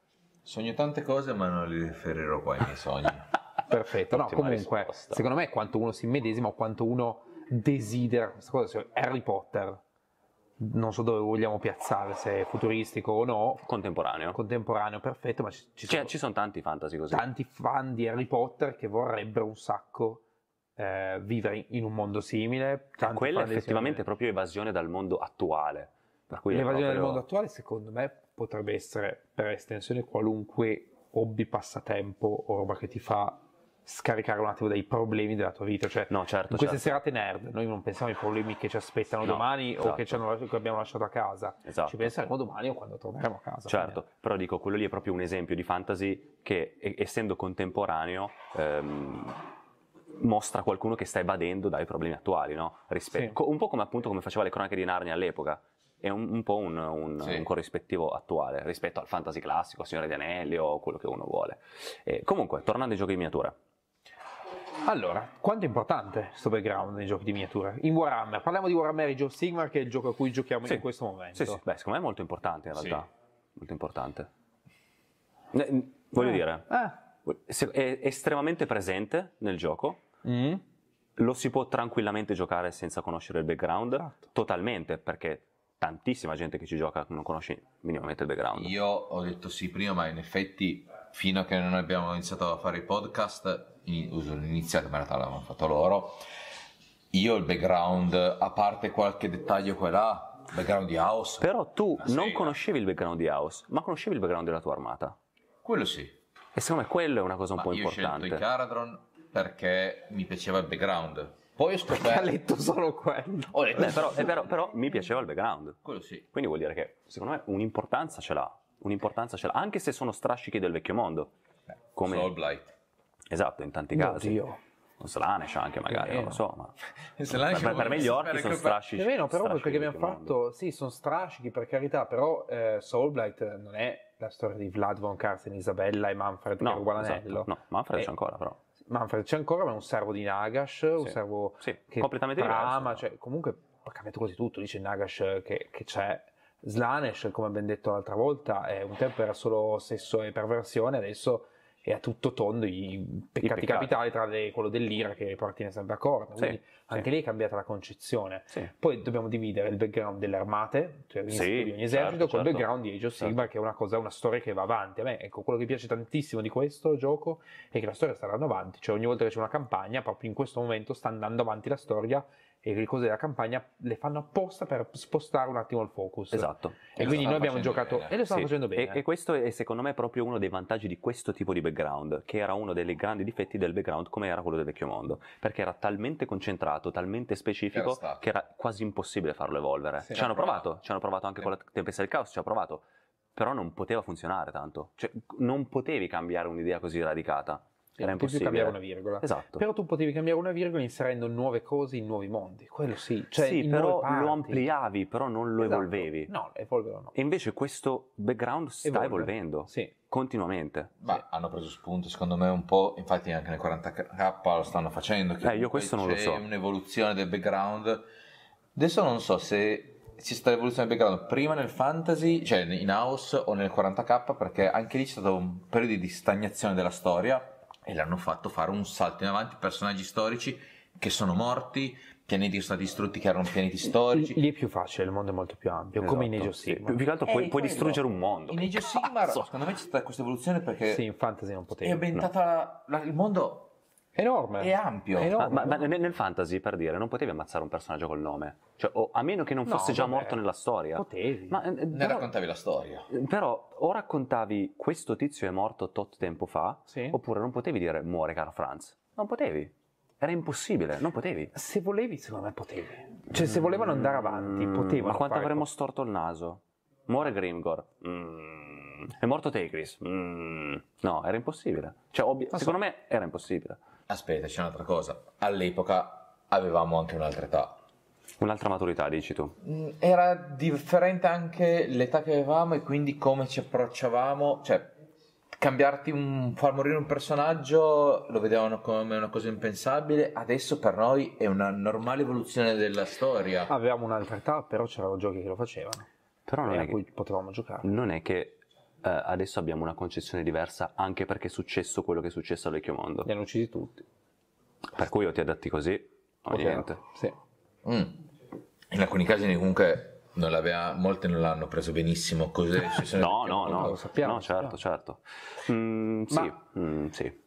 Sogno tante cose, ma non le riferirò qua ai miei sogni. <laughs> Perfetto, no, comunque, risposta. secondo me quanto uno si medesima o quanto uno desidera questa cosa. Cioè Harry Potter non so dove vogliamo piazzare, se è futuristico o no. Contemporaneo. Contemporaneo, perfetto, ma ci, ci, cioè, sono, ci sono, tanti fantasy così. Tanti fan di Harry Potter che vorrebbero un sacco eh, vivere in un mondo simile. Cioè, Quella è effettivamente simile. proprio evasione dal mondo attuale. L'evasione proprio... dal mondo attuale secondo me potrebbe essere per estensione qualunque hobby, passatempo o roba che ti fa scaricare un attimo dei problemi della tua vita. Cioè, no, certo, in queste certo. serate nerd noi non pensiamo ai problemi che ci aspettano no, domani esatto. o che, esatto. che, abbiamo lasciato a casa. Esatto. Ci penseremo domani o quando torneremo a casa. Certo, quindi. però dico, quello lì è proprio un esempio di fantasy che, essendo contemporaneo, ehm, mostra qualcuno che sta evadendo dai problemi attuali, no? Rispe- sì. co- un po' come appunto come faceva le cronache di Narnia all'epoca è un, un po' un, un, sì. un, corrispettivo attuale rispetto al fantasy classico, Signore di Anelli o quello che uno vuole. E eh, comunque, tornando ai giochi di miniatura, allora, quanto è importante questo background nei giochi di miniature? In Warhammer, parliamo di Warhammer Age Joe Sigmar, che è il gioco a cui giochiamo sì. in questo momento. Sì, sì. Beh, secondo me è molto importante in realtà. Sì. Molto importante. Eh, voglio eh. dire, eh. è estremamente presente nel gioco. Mm. Lo si può tranquillamente giocare senza conoscere il background, esatto. totalmente, perché tantissima gente che ci gioca non conosce minimamente il background. Io ho detto sì prima, ma in effetti fino a che non abbiamo iniziato a fare i podcast, in, iniziato, ma in realtà l'avevano fatto loro, io il background, a parte qualche dettaglio qua e là, background di House. Però tu non conoscevi il background di House, ma conoscevi il background della tua armata. Quello sì. E secondo me quello è una cosa un ma po' io importante. Io ho scelto i Caradron perché mi piaceva il background poi ho scoperto. Ha letto solo quello. Ho letto. Beh, però, eh, però, però, mi piaceva il background. Quello sì. Quindi vuol dire che secondo me un'importanza ce l'ha. Un'importanza ce l'ha, anche se sono strascichi del vecchio mondo. come Soul Blight. Esatto, in tanti casi. Oddio. Non Slanesh anche magari, non lo so, ma eh, Slanesh per, per me gli orchi sono strascichi. Nemmeno però strascichi perché abbiamo fatto, mondo. sì, sono strascichi per carità, però eh, Soulblight non è la storia di Vlad von Karsten, Isabella e Manfred no, che ruba esatto. l'anello. No, Manfred e... c'è eh, ancora però. Manfred c'è ancora, ma è un servo di Nagash, sì. un servo sì, che completamente trama, cioè, comunque ha cambiato quasi tutto, dice Nagash che, che c'è, Slanesh, come abbiamo detto l'altra volta, è, un tempo era solo sesso e perversione, adesso e a tutto tondo i peccati, peccati. capitali, tranne quello dell'ira che ripartiene sempre a corda. Quindi sì, anche sì. lì è cambiata la concezione. Sì. Poi dobbiamo dividere il background delle armate, cioè l'inizio di ogni esercito, certo, col certo. background di Age of Sigmar, certo. che è una, cosa, una storia che va avanti. A me, ecco, quello che piace tantissimo di questo gioco è che la storia sta andando avanti, cioè ogni volta che c'è una campagna, proprio in questo momento sta andando avanti la storia e le cose della campagna le fanno apposta per spostare un attimo il focus. Esatto. E, e esatto. quindi noi abbiamo giocato bene. e lo stanno sì. facendo bene. E, e, questo è secondo me proprio uno dei vantaggi di questo tipo di background, che era uno dei grandi difetti del background come era quello del vecchio mondo, perché era talmente concentrato, talmente specifico, era che era quasi impossibile farlo evolvere. Sì, ci hanno provato. provato, ci hanno provato anche eh. con la Tempesta del Caos, ci ha provato, però non poteva funzionare tanto, cioè non potevi cambiare un'idea così radicata era impossibile. cambiare una virgola. Esatto. Però tu potevi cambiare una virgola inserendo nuove cose in nuovi mondi, quello sì. Cioè, sì, però lo ampliavi, però non lo esatto. evolvevi. No, evolveva no. E invece questo background sta Evolve. evolvendo. Sì. Continuamente. Ma sì. hanno preso spunto, secondo me, un po', infatti anche nel 40k lo stanno facendo. eh, io questo non lo so. C'è un'evoluzione del background. Adesso non so se ci sta l'evoluzione del background prima nel fantasy, cioè in house o nel 40k, perché anche lì c'è stato un periodo di stagnazione della storia e l'hanno fatto fare un salto in avanti, personaggi storici che sono morti, pianeti che sono stati distrutti che erano pianeti storici. Lì è più facile, il mondo è molto più ampio, esatto. come in esatto. Age of Sigmar. Più, che altro eh, puoi, puoi distruggere un mondo. In Age of Sigmar, secondo me c'è stata questa evoluzione perché... Sì, in fantasy non poteva. È diventata no. il mondo Enorme. È ampio. È enorme. Ma, ma nel, nel fantasy, per dire, non potevi ammazzare un personaggio col nome. Cioè, o, a meno che non fosse no, già morto nella storia. Potevi. Ma, eh, ne però, raccontavi la storia. Però o raccontavi questo tizio è morto tot tempo fa, sì. oppure non potevi dire muore Carl Franz. Non potevi. Era impossibile, non potevi. Se volevi, secondo me potevi. Cioè, se volevano andare avanti, mm, potevano. Ma quanto avremmo po- storto il naso? Muore Grimgor. Mm. È morto Tegris. Mm. No, era impossibile. Cioè, obbi- secondo so. me era impossibile. Aspetta, c'è un'altra cosa. All'epoca avevamo anche un'altra età. Un'altra maturità, dici tu? Mm, era differente anche l'età che avevamo e quindi come ci approcciavamo, cioè cambiarti un, far morire un personaggio lo vedevano come una cosa impensabile, adesso per noi è una normale evoluzione della storia. Avevamo un'altra età, però c'erano giochi che lo facevano. Però non è, è che, potevamo giocare. Non è che eh, adesso abbiamo una concezione diversa anche perché è successo quello che è successo all'Ecchio Mondo. Li hanno uccisi tutti. Per cui o ti adatti così o okay. niente. Sì. Mm. In alcuni casi comunque non l'aveva, molte non l'hanno preso benissimo così. <laughs> no, no, no, lo sappiamo. No, certo, certo. Mm, sì, Ma... mm, sì.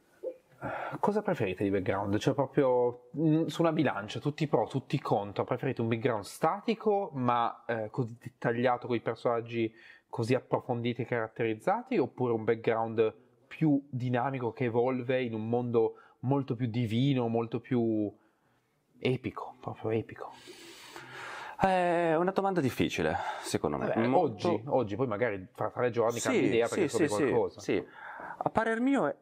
Cosa preferite di background? Cioè proprio mm, su una bilancia, tutti pro, tutti contro, preferite un background statico ma eh, così dettagliato con i personaggi così approfonditi e caratterizzati oppure un background più dinamico che evolve in un mondo molto più divino, molto più epico, proprio epico? È eh, una domanda difficile, secondo me. Vabbè, molto... oggi, oggi, poi magari fra tre giorni sì, cambi idea perché sì, scopri qualcosa. Sì. A parer mio è...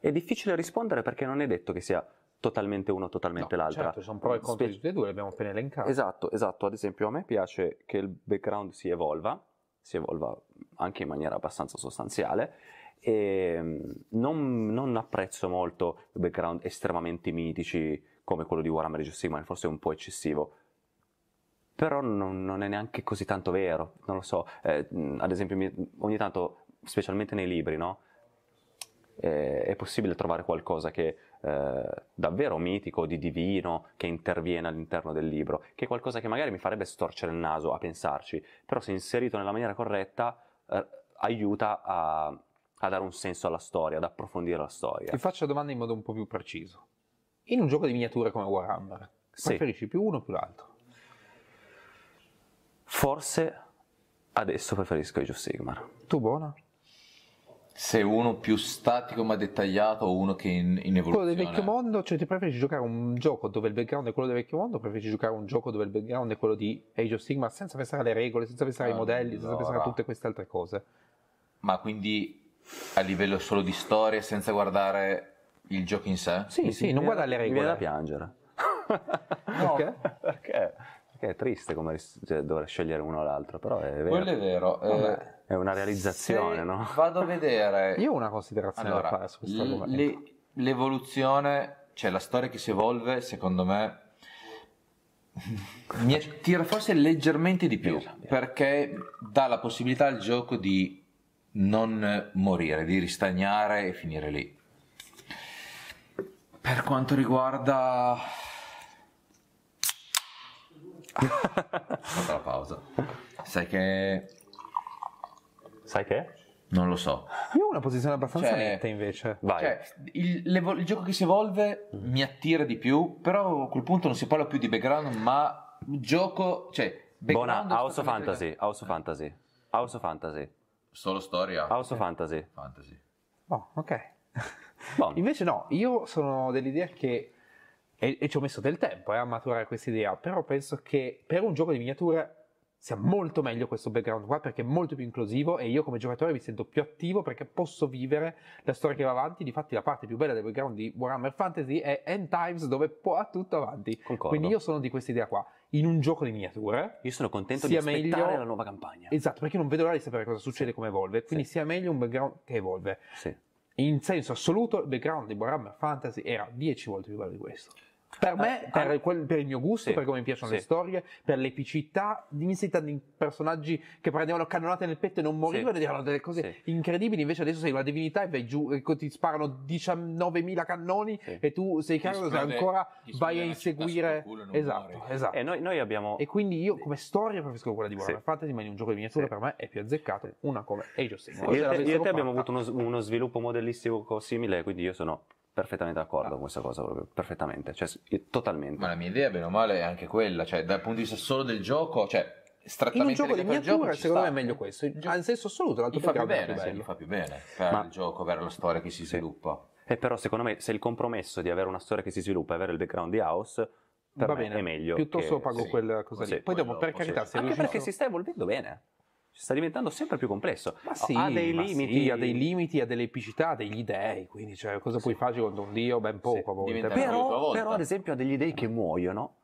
è difficile rispondere perché non è detto che sia totalmente uno, o totalmente no, l'altra. Certo, sono pro e contro Spe- di tutti e due, l'abbiamo appena elencato. Esatto, esatto. Ad esempio, a me piace che il background si evolva si evolva anche in maniera abbastanza sostanziale. Ehm, non, non, apprezzo molto background estremamente mitici come quello di Warhammer Age of Sigmar, forse è un po' eccessivo. Però non, non, è neanche così tanto vero, non lo so. Eh, ad esempio, ogni tanto, specialmente nei libri, no? eh, è possibile trovare qualcosa che eh, davvero mitico, di divino che interviene all'interno del libro, che è qualcosa che magari mi farebbe storcere il naso a pensarci, però se inserito nella maniera corretta eh, aiuta a, a dare un senso alla storia, ad approfondire la storia. Ti faccio domande in modo un po' più preciso. In un gioco di miniature come Warhammer, sì. preferisci più uno o più l'altro? Forse adesso preferisco i of Sigmar. Tu buona? se uno più statico ma dettagliato o uno che in, in evoluzione. Quello del vecchio mondo, cioè ti preferisci giocare un gioco dove il background è quello del vecchio mondo, o preferisci giocare un gioco dove il background è quello di Age of Sigma senza pensare alle regole, senza pensare ai ah, modelli, senza pensare a tutte queste altre cose. Ma quindi a livello solo di storia, senza guardare il gioco in sé? Sì, sì, sì non guardare le regole. Mi viene da piangere. no, <laughs> perché? Perché? che è triste come cioè, dover scegliere uno o l'altro, però è vero. Quello è vero. Eh, eh è una realizzazione, no? Vado a vedere. <laughs> Io ho una considerazione allora, da fare su questo l- le, l'evoluzione, cioè la storia che si evolve, secondo me <laughs> mi attira forse leggermente di più esatto. perché dà la possibilità al gioco di non morire, di ristagnare e finire lì. Per quanto riguarda Fatta la pausa. Sai che... Sai che? Non lo so. Io ho una posizione abbastanza cioè, netta invece. Vai. Cioè, il, le, il, gioco che si evolve mm. mi attira di più, però a quel punto non si parla più di background, ma gioco... Cioè, Buona, House of Fantasy, House of Fantasy, House of Fantasy. Solo storia? House of Fantasy. Fantasy. Oh, ok. Bon. Invece no, io sono dell'idea che e, e ci ho messo del tempo eh, a maturare questa idea, però penso che per un gioco di miniature sia molto meglio questo background qua perché è molto più inclusivo e io come giocatore mi sento più attivo perché posso vivere la storia che va avanti. Difatti, la parte più bella del background di Warhammer Fantasy è End Times, dove può tutto avanti. Concordo. Quindi io sono di questa idea qua. In un gioco di miniature, io sono contento di aspettare meglio... la nuova campagna. Esatto, perché non vedo l'ora di sapere cosa succede, sì. come evolve. Quindi sì. sia meglio un background che evolve. Sì. In senso assoluto, il background di Warhammer Fantasy era 10 volte più bello di questo. Per me, eh, per, quel, per, il mio gusto, sì. per come mi piacciono sì. le storie, per l'epicità, l'intensità di personaggi che prendevano cannonate nel petto e non morivano sì. ed erano delle cose incredibili. Invece adesso sei una divinità e vai giù e ti sparano 19.000 cannoni e tu sei caro e ancora vai a inseguire. Esatto, muore. esatto. E, eh, noi, noi abbiamo... e quindi io come storia preferisco quella di Warhammer sì. Fantasy, ma in un gioco di miniature per me è più azzeccato una come Age of Sigmar. Io e te, te abbiamo avuto uno, uno sviluppo modellistico simile, quindi io sono perfettamente d'accordo ah. con questa cosa, proprio perfettamente, cioè totalmente. Ma la mia idea, bene o male, è anche quella, cioè dal punto di vista solo del gioco, cioè in un gioco di miniatura secondo sta. me è meglio questo in gioco... senso assoluto l'altro fa più bene, più sì, fa più bene per Ma... il gioco per la storia che si sviluppa sì. e però secondo me se il compromesso di avere una storia che si sviluppa e avere il background di House per Va me bene. è meglio piuttosto che... pago sì. quella cosa sì, lì poi dopo per carità se anche riuscito... perché si sta evolvendo bene sta diventando sempre più complesso. Ma sì, ha dei limiti, sì, ha dei limiti, ha delle epicità, degli dei, quindi cioè, cosa puoi fare contro un dio? Ben poco. Sì, però, però, ad esempio, ha degli dei che mm. muoiono,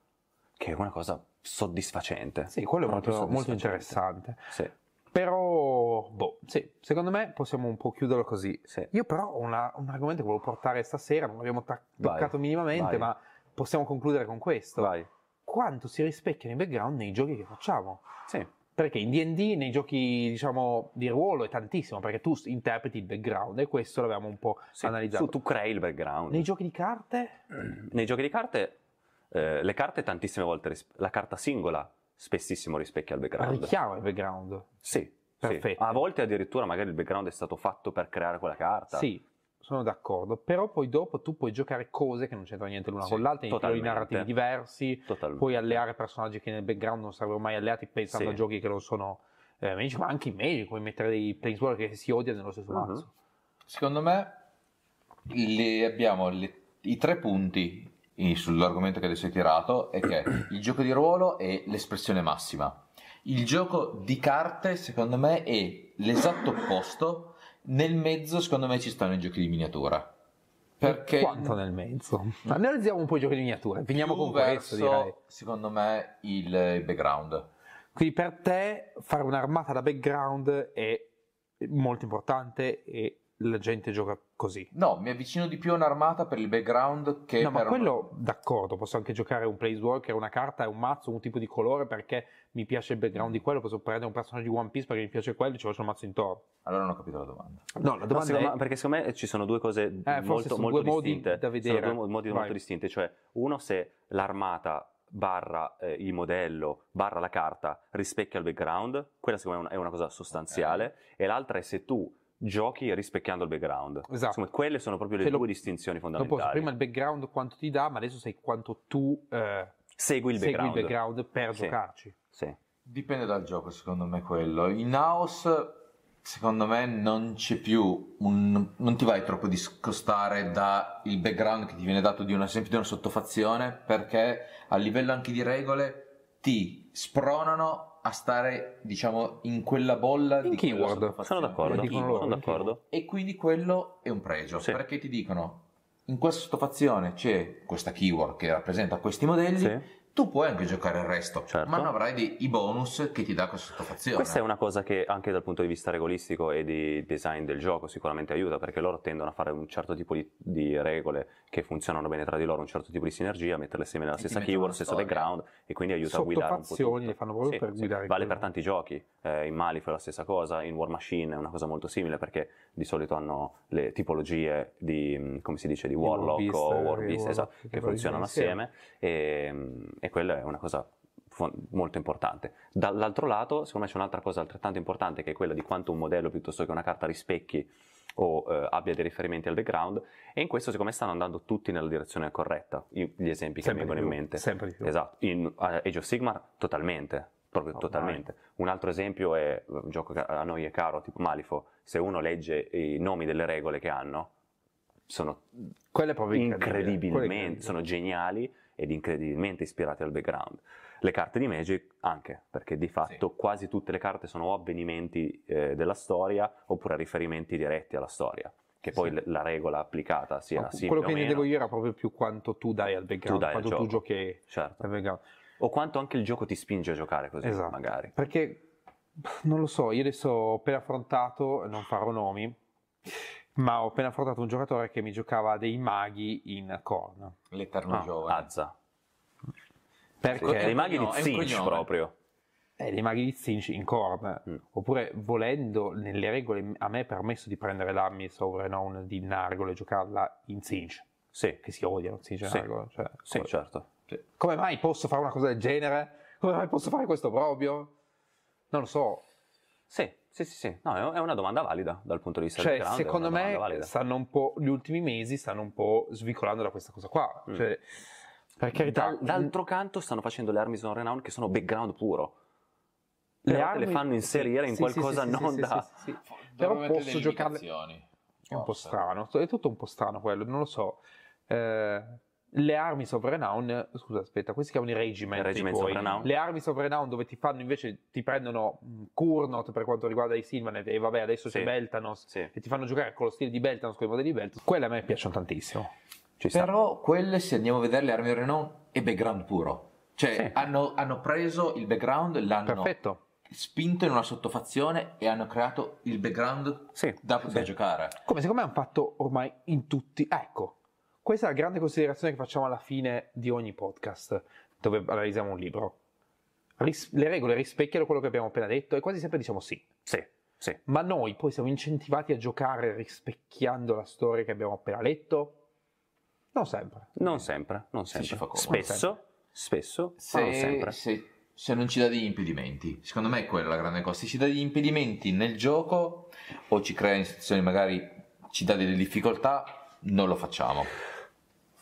che è una cosa soddisfacente. Sì, quello è molto, molto interessante. Sì. Però, boh, sì, secondo me possiamo un po' chiuderlo così. Sì. Io però ho una, un argomento che volevo portare stasera, non l'abbiamo tac- toccato minimamente, vai. ma possiamo concludere con questo. Vai. Quanto si rispecchia i background nei giochi che facciamo? Sì. Perché in DD, nei giochi diciamo, di ruolo, è tantissimo, perché tu interpreti il background e questo l'abbiamo un po' sì, analizzato. Tu, tu crei il background. Nei giochi di carte? <clears throat> Nei giochi di carte, eh, le carte tantissime volte, ris- la carta singola spessissimo rispecchia il background. Richiama il background? Sì. Perfetto. Sì. A volte addirittura magari il background è stato fatto per creare quella carta. Sì sono d'accordo, però poi dopo tu puoi giocare cose che non c'entrano niente l'una sì, con l'altra, in teori narrativi diversi, totalmente. puoi alleare personaggi che nel background non sarebbero mai alleati pensando sì. a giochi che non sono eh, ma anche in meglio, come mettere dei planeswalker che si odiano nello stesso mhm. mazzo. Uh-huh. Secondo me le abbiamo le, i tre punti eh, sull'argomento che adesso hai tirato, è che il gioco di ruolo è l'espressione massima. Il gioco di carte, secondo me, è l'esatto opposto nel mezzo, secondo me, ci stanno i giochi di miniatura. Perché... Quanto nel mezzo? Analizziamo un po' i giochi di miniatura, finiamo con verso, questo. Direi. Secondo me, il background. Quindi per te fare un'armata da background è molto importante e la gente gioca così. No, mi avvicino di più a un'armata per il background che no, per... ma quello un... d'accordo, posso anche giocare un Planeswalker, una carta, un mazzo, un tipo di colore perché mi piace il background di quello, posso prendere un personaggio di One Piece perché mi piace quello e ci faccio un mazzo intorno. Allora non ho capito la domanda. No, la domanda no, è... ma, perché secondo me ci sono due cose eh, molto, molto due distinte. da vedere. Sono due modi Vai. molto distinti, cioè uno se l'armata barra eh, il modello, barra la carta rispecchia il background, quella secondo me è una, è una cosa sostanziale, okay. Eh. e l'altra è se tu giochi rispecchiando il background. Esatto. Insomma, quelle sono proprio le Te due distinzioni fondamentali. Dopo, prima il background quanto ti dà, ma adesso sai quanto tu eh, segui, il, segui background. il background per sì. giocarci. Sì. Dipende dal gioco, secondo me, quello. In house, secondo me, non c'è più un... non ti vai troppo a discostare dal background che ti viene dato di una semplice sottofazione, perché a livello anche di regole ti spronano a stare, diciamo, in quella bolla in di keyword. Sono d'accordo, keyword, sono d'accordo. E quindi quello è un pregio, sì. perché ti dicono in questa sottofazione c'è questa keyword che rappresenta questi modelli sì tu puoi anche giocare il resto, certo. ma non avrai dei, i bonus che ti dà questa soddisfazione. Questa è una cosa che anche dal punto di vista regolistico e di design del gioco sicuramente aiuta, perché loro tendono a fare un certo tipo di, di regole che funzionano bene tra di loro, un certo tipo di sinergia, metterle insieme nella stessa keyword, stesso background, e quindi aiuta a guidare un po'. Tutto. fanno proprio sì, per sì. guidare. Vale per tanti giochi, eh, in Mali fa la stessa cosa, in War Machine è una cosa molto simile, perché di solito hanno le tipologie di, mm, come si dice, di Warlock o War eh, Beast, esatto, che funzionano insieme, e mm, e quella è una cosa molto importante. Dall'altro lato, secondo me c'è un'altra cosa altrettanto importante che è quella di quanto un modello piuttosto che una carta rispecchi o eh, abbia dei riferimenti al background e in questo secondo me stanno andando tutti nella direzione corretta, Io, gli esempi sempre che mi vengono in mente. Sempre di più. Esatto, in uh, Age of Sigmar totalmente, proprio oh, totalmente. Mai. Un altro esempio è un gioco che a noi è caro, tipo Malifo, se uno legge i nomi delle regole che hanno, sono incredibilmente, incredibile. sono geniali ed incredibilmente ispirati al background. Le carte di Magic anche, perché di fatto sì. quasi tutte le carte sono o avvenimenti eh, della storia oppure riferimenti diretti alla storia che poi sì. la regola applicata sia no, simile. Quello che intendevo io era proprio più quanto tu dai al background, tu dai quanto tu giochi certo. al background. O quanto anche il gioco ti spinge a giocare così, esatto. magari. Perché, non lo so, io adesso ho appena affrontato, non farò nomi, ma ho appena affrontato un giocatore che mi giocava dei maghi in Korn. L'Eterno no, ah, Giovane. Azza. Perché Dei maghi di Zinch proprio. Eh, dei maghi di Zinch in Korn. Mm. Oppure, volendo, nelle regole a me è permesso di prendere l'armi Sovereign di Nargol e giocarla in Zinch. Sì. Che si odiano Zinch e sì. Nargol. Cioè, sì, come... certo. Sì. Come mai posso fare una cosa del genere? Come mai posso fare questo proprio? Non lo so, sì, sì, sì, sì. No, è una domanda valida dal punto di vista cioè, del Secondo me stanno un po', gli ultimi mesi stanno un po' svicolando da questa cosa qua. Mm. Cioè, perché da, d'altro canto stanno facendo le armi zone renown che sono background puro. Le, armi le fanno inserire in qualcosa sì, sì, non da... Però posso giocarle... È un po' strano, è tutto un po' strano quello, non lo so. Eh, le armi sovranown, scusa aspetta, questi si chiamano i regiment, regiment poi, le armi sovranown dove ti fanno invece, ti prendono mm, Kurnot per quanto riguarda i Sylvanet e vabbè adesso sì. c'è Beltanos sì. e ti fanno giocare con lo stile di Beltanos, con i modelli di Beltanos, quelle a me piacciono tantissimo. Però quelle se andiamo a vedere le armi sovranown è background puro, cioè sì. hanno, hanno, preso il background, l'hanno Perfetto. spinto in una sottofazione e hanno creato il background da poter giocare. Come secondo me hanno fatto ormai in tutti, ecco questa è la grande considerazione che facciamo alla fine di ogni podcast, dove analizziamo un libro. Ris- le regole rispecchiano quello che abbiamo appena detto e quasi sempre diciamo sì. Sì, sì. Ma noi poi siamo incentivati a giocare rispecchiando la storia che abbiamo appena letto? Non sempre. Non sempre, non sempre. Se comodo, spesso, non sempre. spesso, se, non sempre. Se, se, non ci dà degli impedimenti. Secondo me è quella la grande cosa. Se ci dà degli impedimenti nel gioco o ci crea in situazioni magari ci dà delle difficoltà, non lo facciamo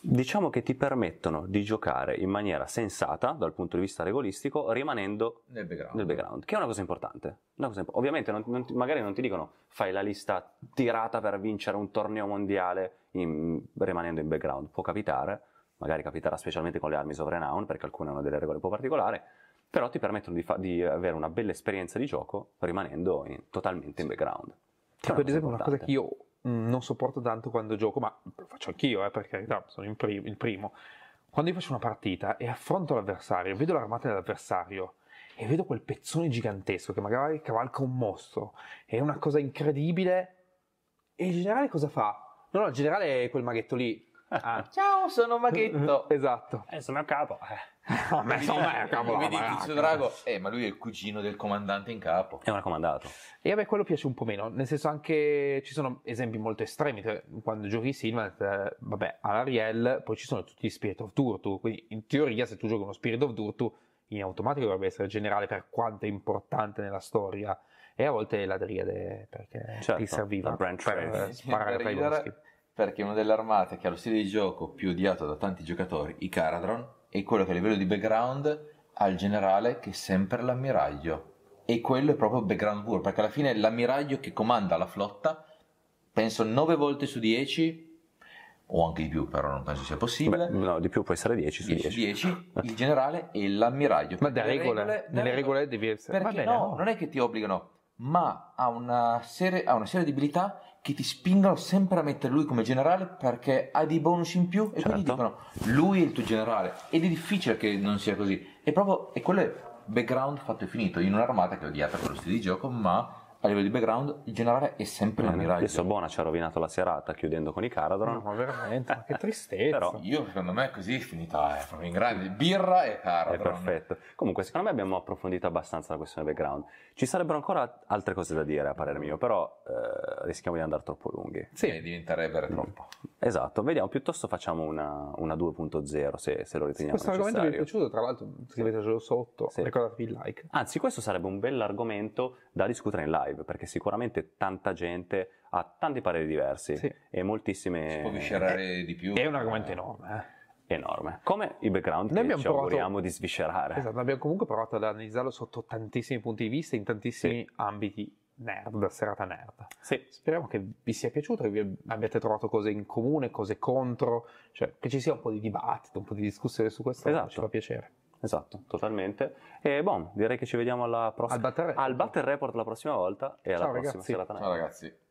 diciamo che ti permettono di giocare in maniera sensata dal punto di vista regolistico rimanendo nel background, nel background che è una cosa importante. Una cosa imp- ovviamente non, non, magari non ti dicono fai la lista tirata per vincere un torneo mondiale in, rimanendo in background, può capitare, magari capiterà specialmente con le armi sovranown perché alcune hanno delle regole un po' particolari, però ti permettono di, fa- di avere una bella esperienza di gioco rimanendo in, totalmente in background. per esempio importante. una cosa che io Mm, non sopporto tanto quando gioco, ma lo faccio anch'io, eh, per carità, sono prim- il primo. Quando io faccio una partita e affronto l'avversario, vedo l'armata dell'avversario e vedo quel pezzone gigantesco che magari cavalca un mostro, è una cosa incredibile. E il generale cosa fa? No, no, il generale è quel maghetto lì. Ah. <laughs> Ciao, sono Maghetto. <laughs> esatto. Eh, sono a capo. Eh. ma ah, insomma, è a capo. Vedi Tizio Drago, eh, ma lui è il cugino del comandante in capo. È un comandato. E vabbè, quello piace un po' meno. Nel senso, anche ci sono esempi molto estremi. Cioè, quando giochi Silvan, eh, vabbè, all'Ariel, poi ci sono tutti gli Spirit of Durtu. Quindi, in teoria, se tu giochi uno Spirit of Durtu, in automatico dovrebbe essere generale per quanto è importante nella storia e a volte la driade perché certo, ti serviva branch per eh, sparare tra i boschi perché una delle armate che ha lo stile di gioco più odiato da tanti giocatori, i Caradron, è quello che a livello di background ha il generale che è sempre l'ammiraglio. E quello è proprio background pure, perché alla fine è l'ammiraglio che comanda la flotta, penso 9 volte su 10, o anche di più, però non penso sia possibile. Beh, no, di più può essere 10 su 10. 10. il generale e l'ammiraglio. Ma da regole, regole, nelle regole devi essere... Perché bene, no, no, non è che ti obbligano, ma ha una serie, ha una serie di abilità che ti spingono sempre a mettere lui come generale perché ha dei bonus in più e certo. quindi dicono lui è il tuo generale ed è difficile che non sia così E proprio è quello è background fatto e finito in un'armata che ho odiato con lo stile di gioco ma a livello di background, il generale è sempre l'ammiraglio. Eh, Adesso Bona ci ha rovinato la serata chiudendo con i Caradron. No, ma veramente, ma che <laughs> tristezza. Però, Io secondo me è così finita, è eh, proprio in grande, birra e Caradron. È perfetto. Comunque secondo me abbiamo approfondito abbastanza la questione background. Ci sarebbero ancora altre cose da dire a parere mio, però eh, rischiamo di andare troppo lunghi. Sì, e eh, diventerebbe troppo. Esatto, vediamo, piuttosto facciamo una, una 2.0 se, se, lo riteniamo se questo necessario. Questo argomento mi è piaciuto, tra l'altro scrivetecelo sotto, sì. ricordatevi il like. Anzi, questo sarebbe un bell'argomento da discutere in live live, perché sicuramente tanta gente ha tanti pareri diversi sì. e moltissime... Si può viscerare eh, di più. È un argomento enorme. Eh. Enorme. Come i background Noi che ci provato, auguriamo di sviscerare. Esatto, abbiamo comunque provato ad analizzarlo sotto tantissimi punti di vista, in tantissimi sì. ambiti nerd, da serata nerd. Sì. Speriamo che vi sia piaciuto, che vi abbiate trovato cose in comune, cose contro, cioè che ci sia un po' di dibattito, un po' di discussione su questo, esatto. ci fa piacere. Esatto, totalmente. E bom, direi che ci vediamo alla prossima. Al Battle, Report. Al Battle Report la prossima volta e alla Ciao, prossima ragazzi. serata. Ciao ragazzi.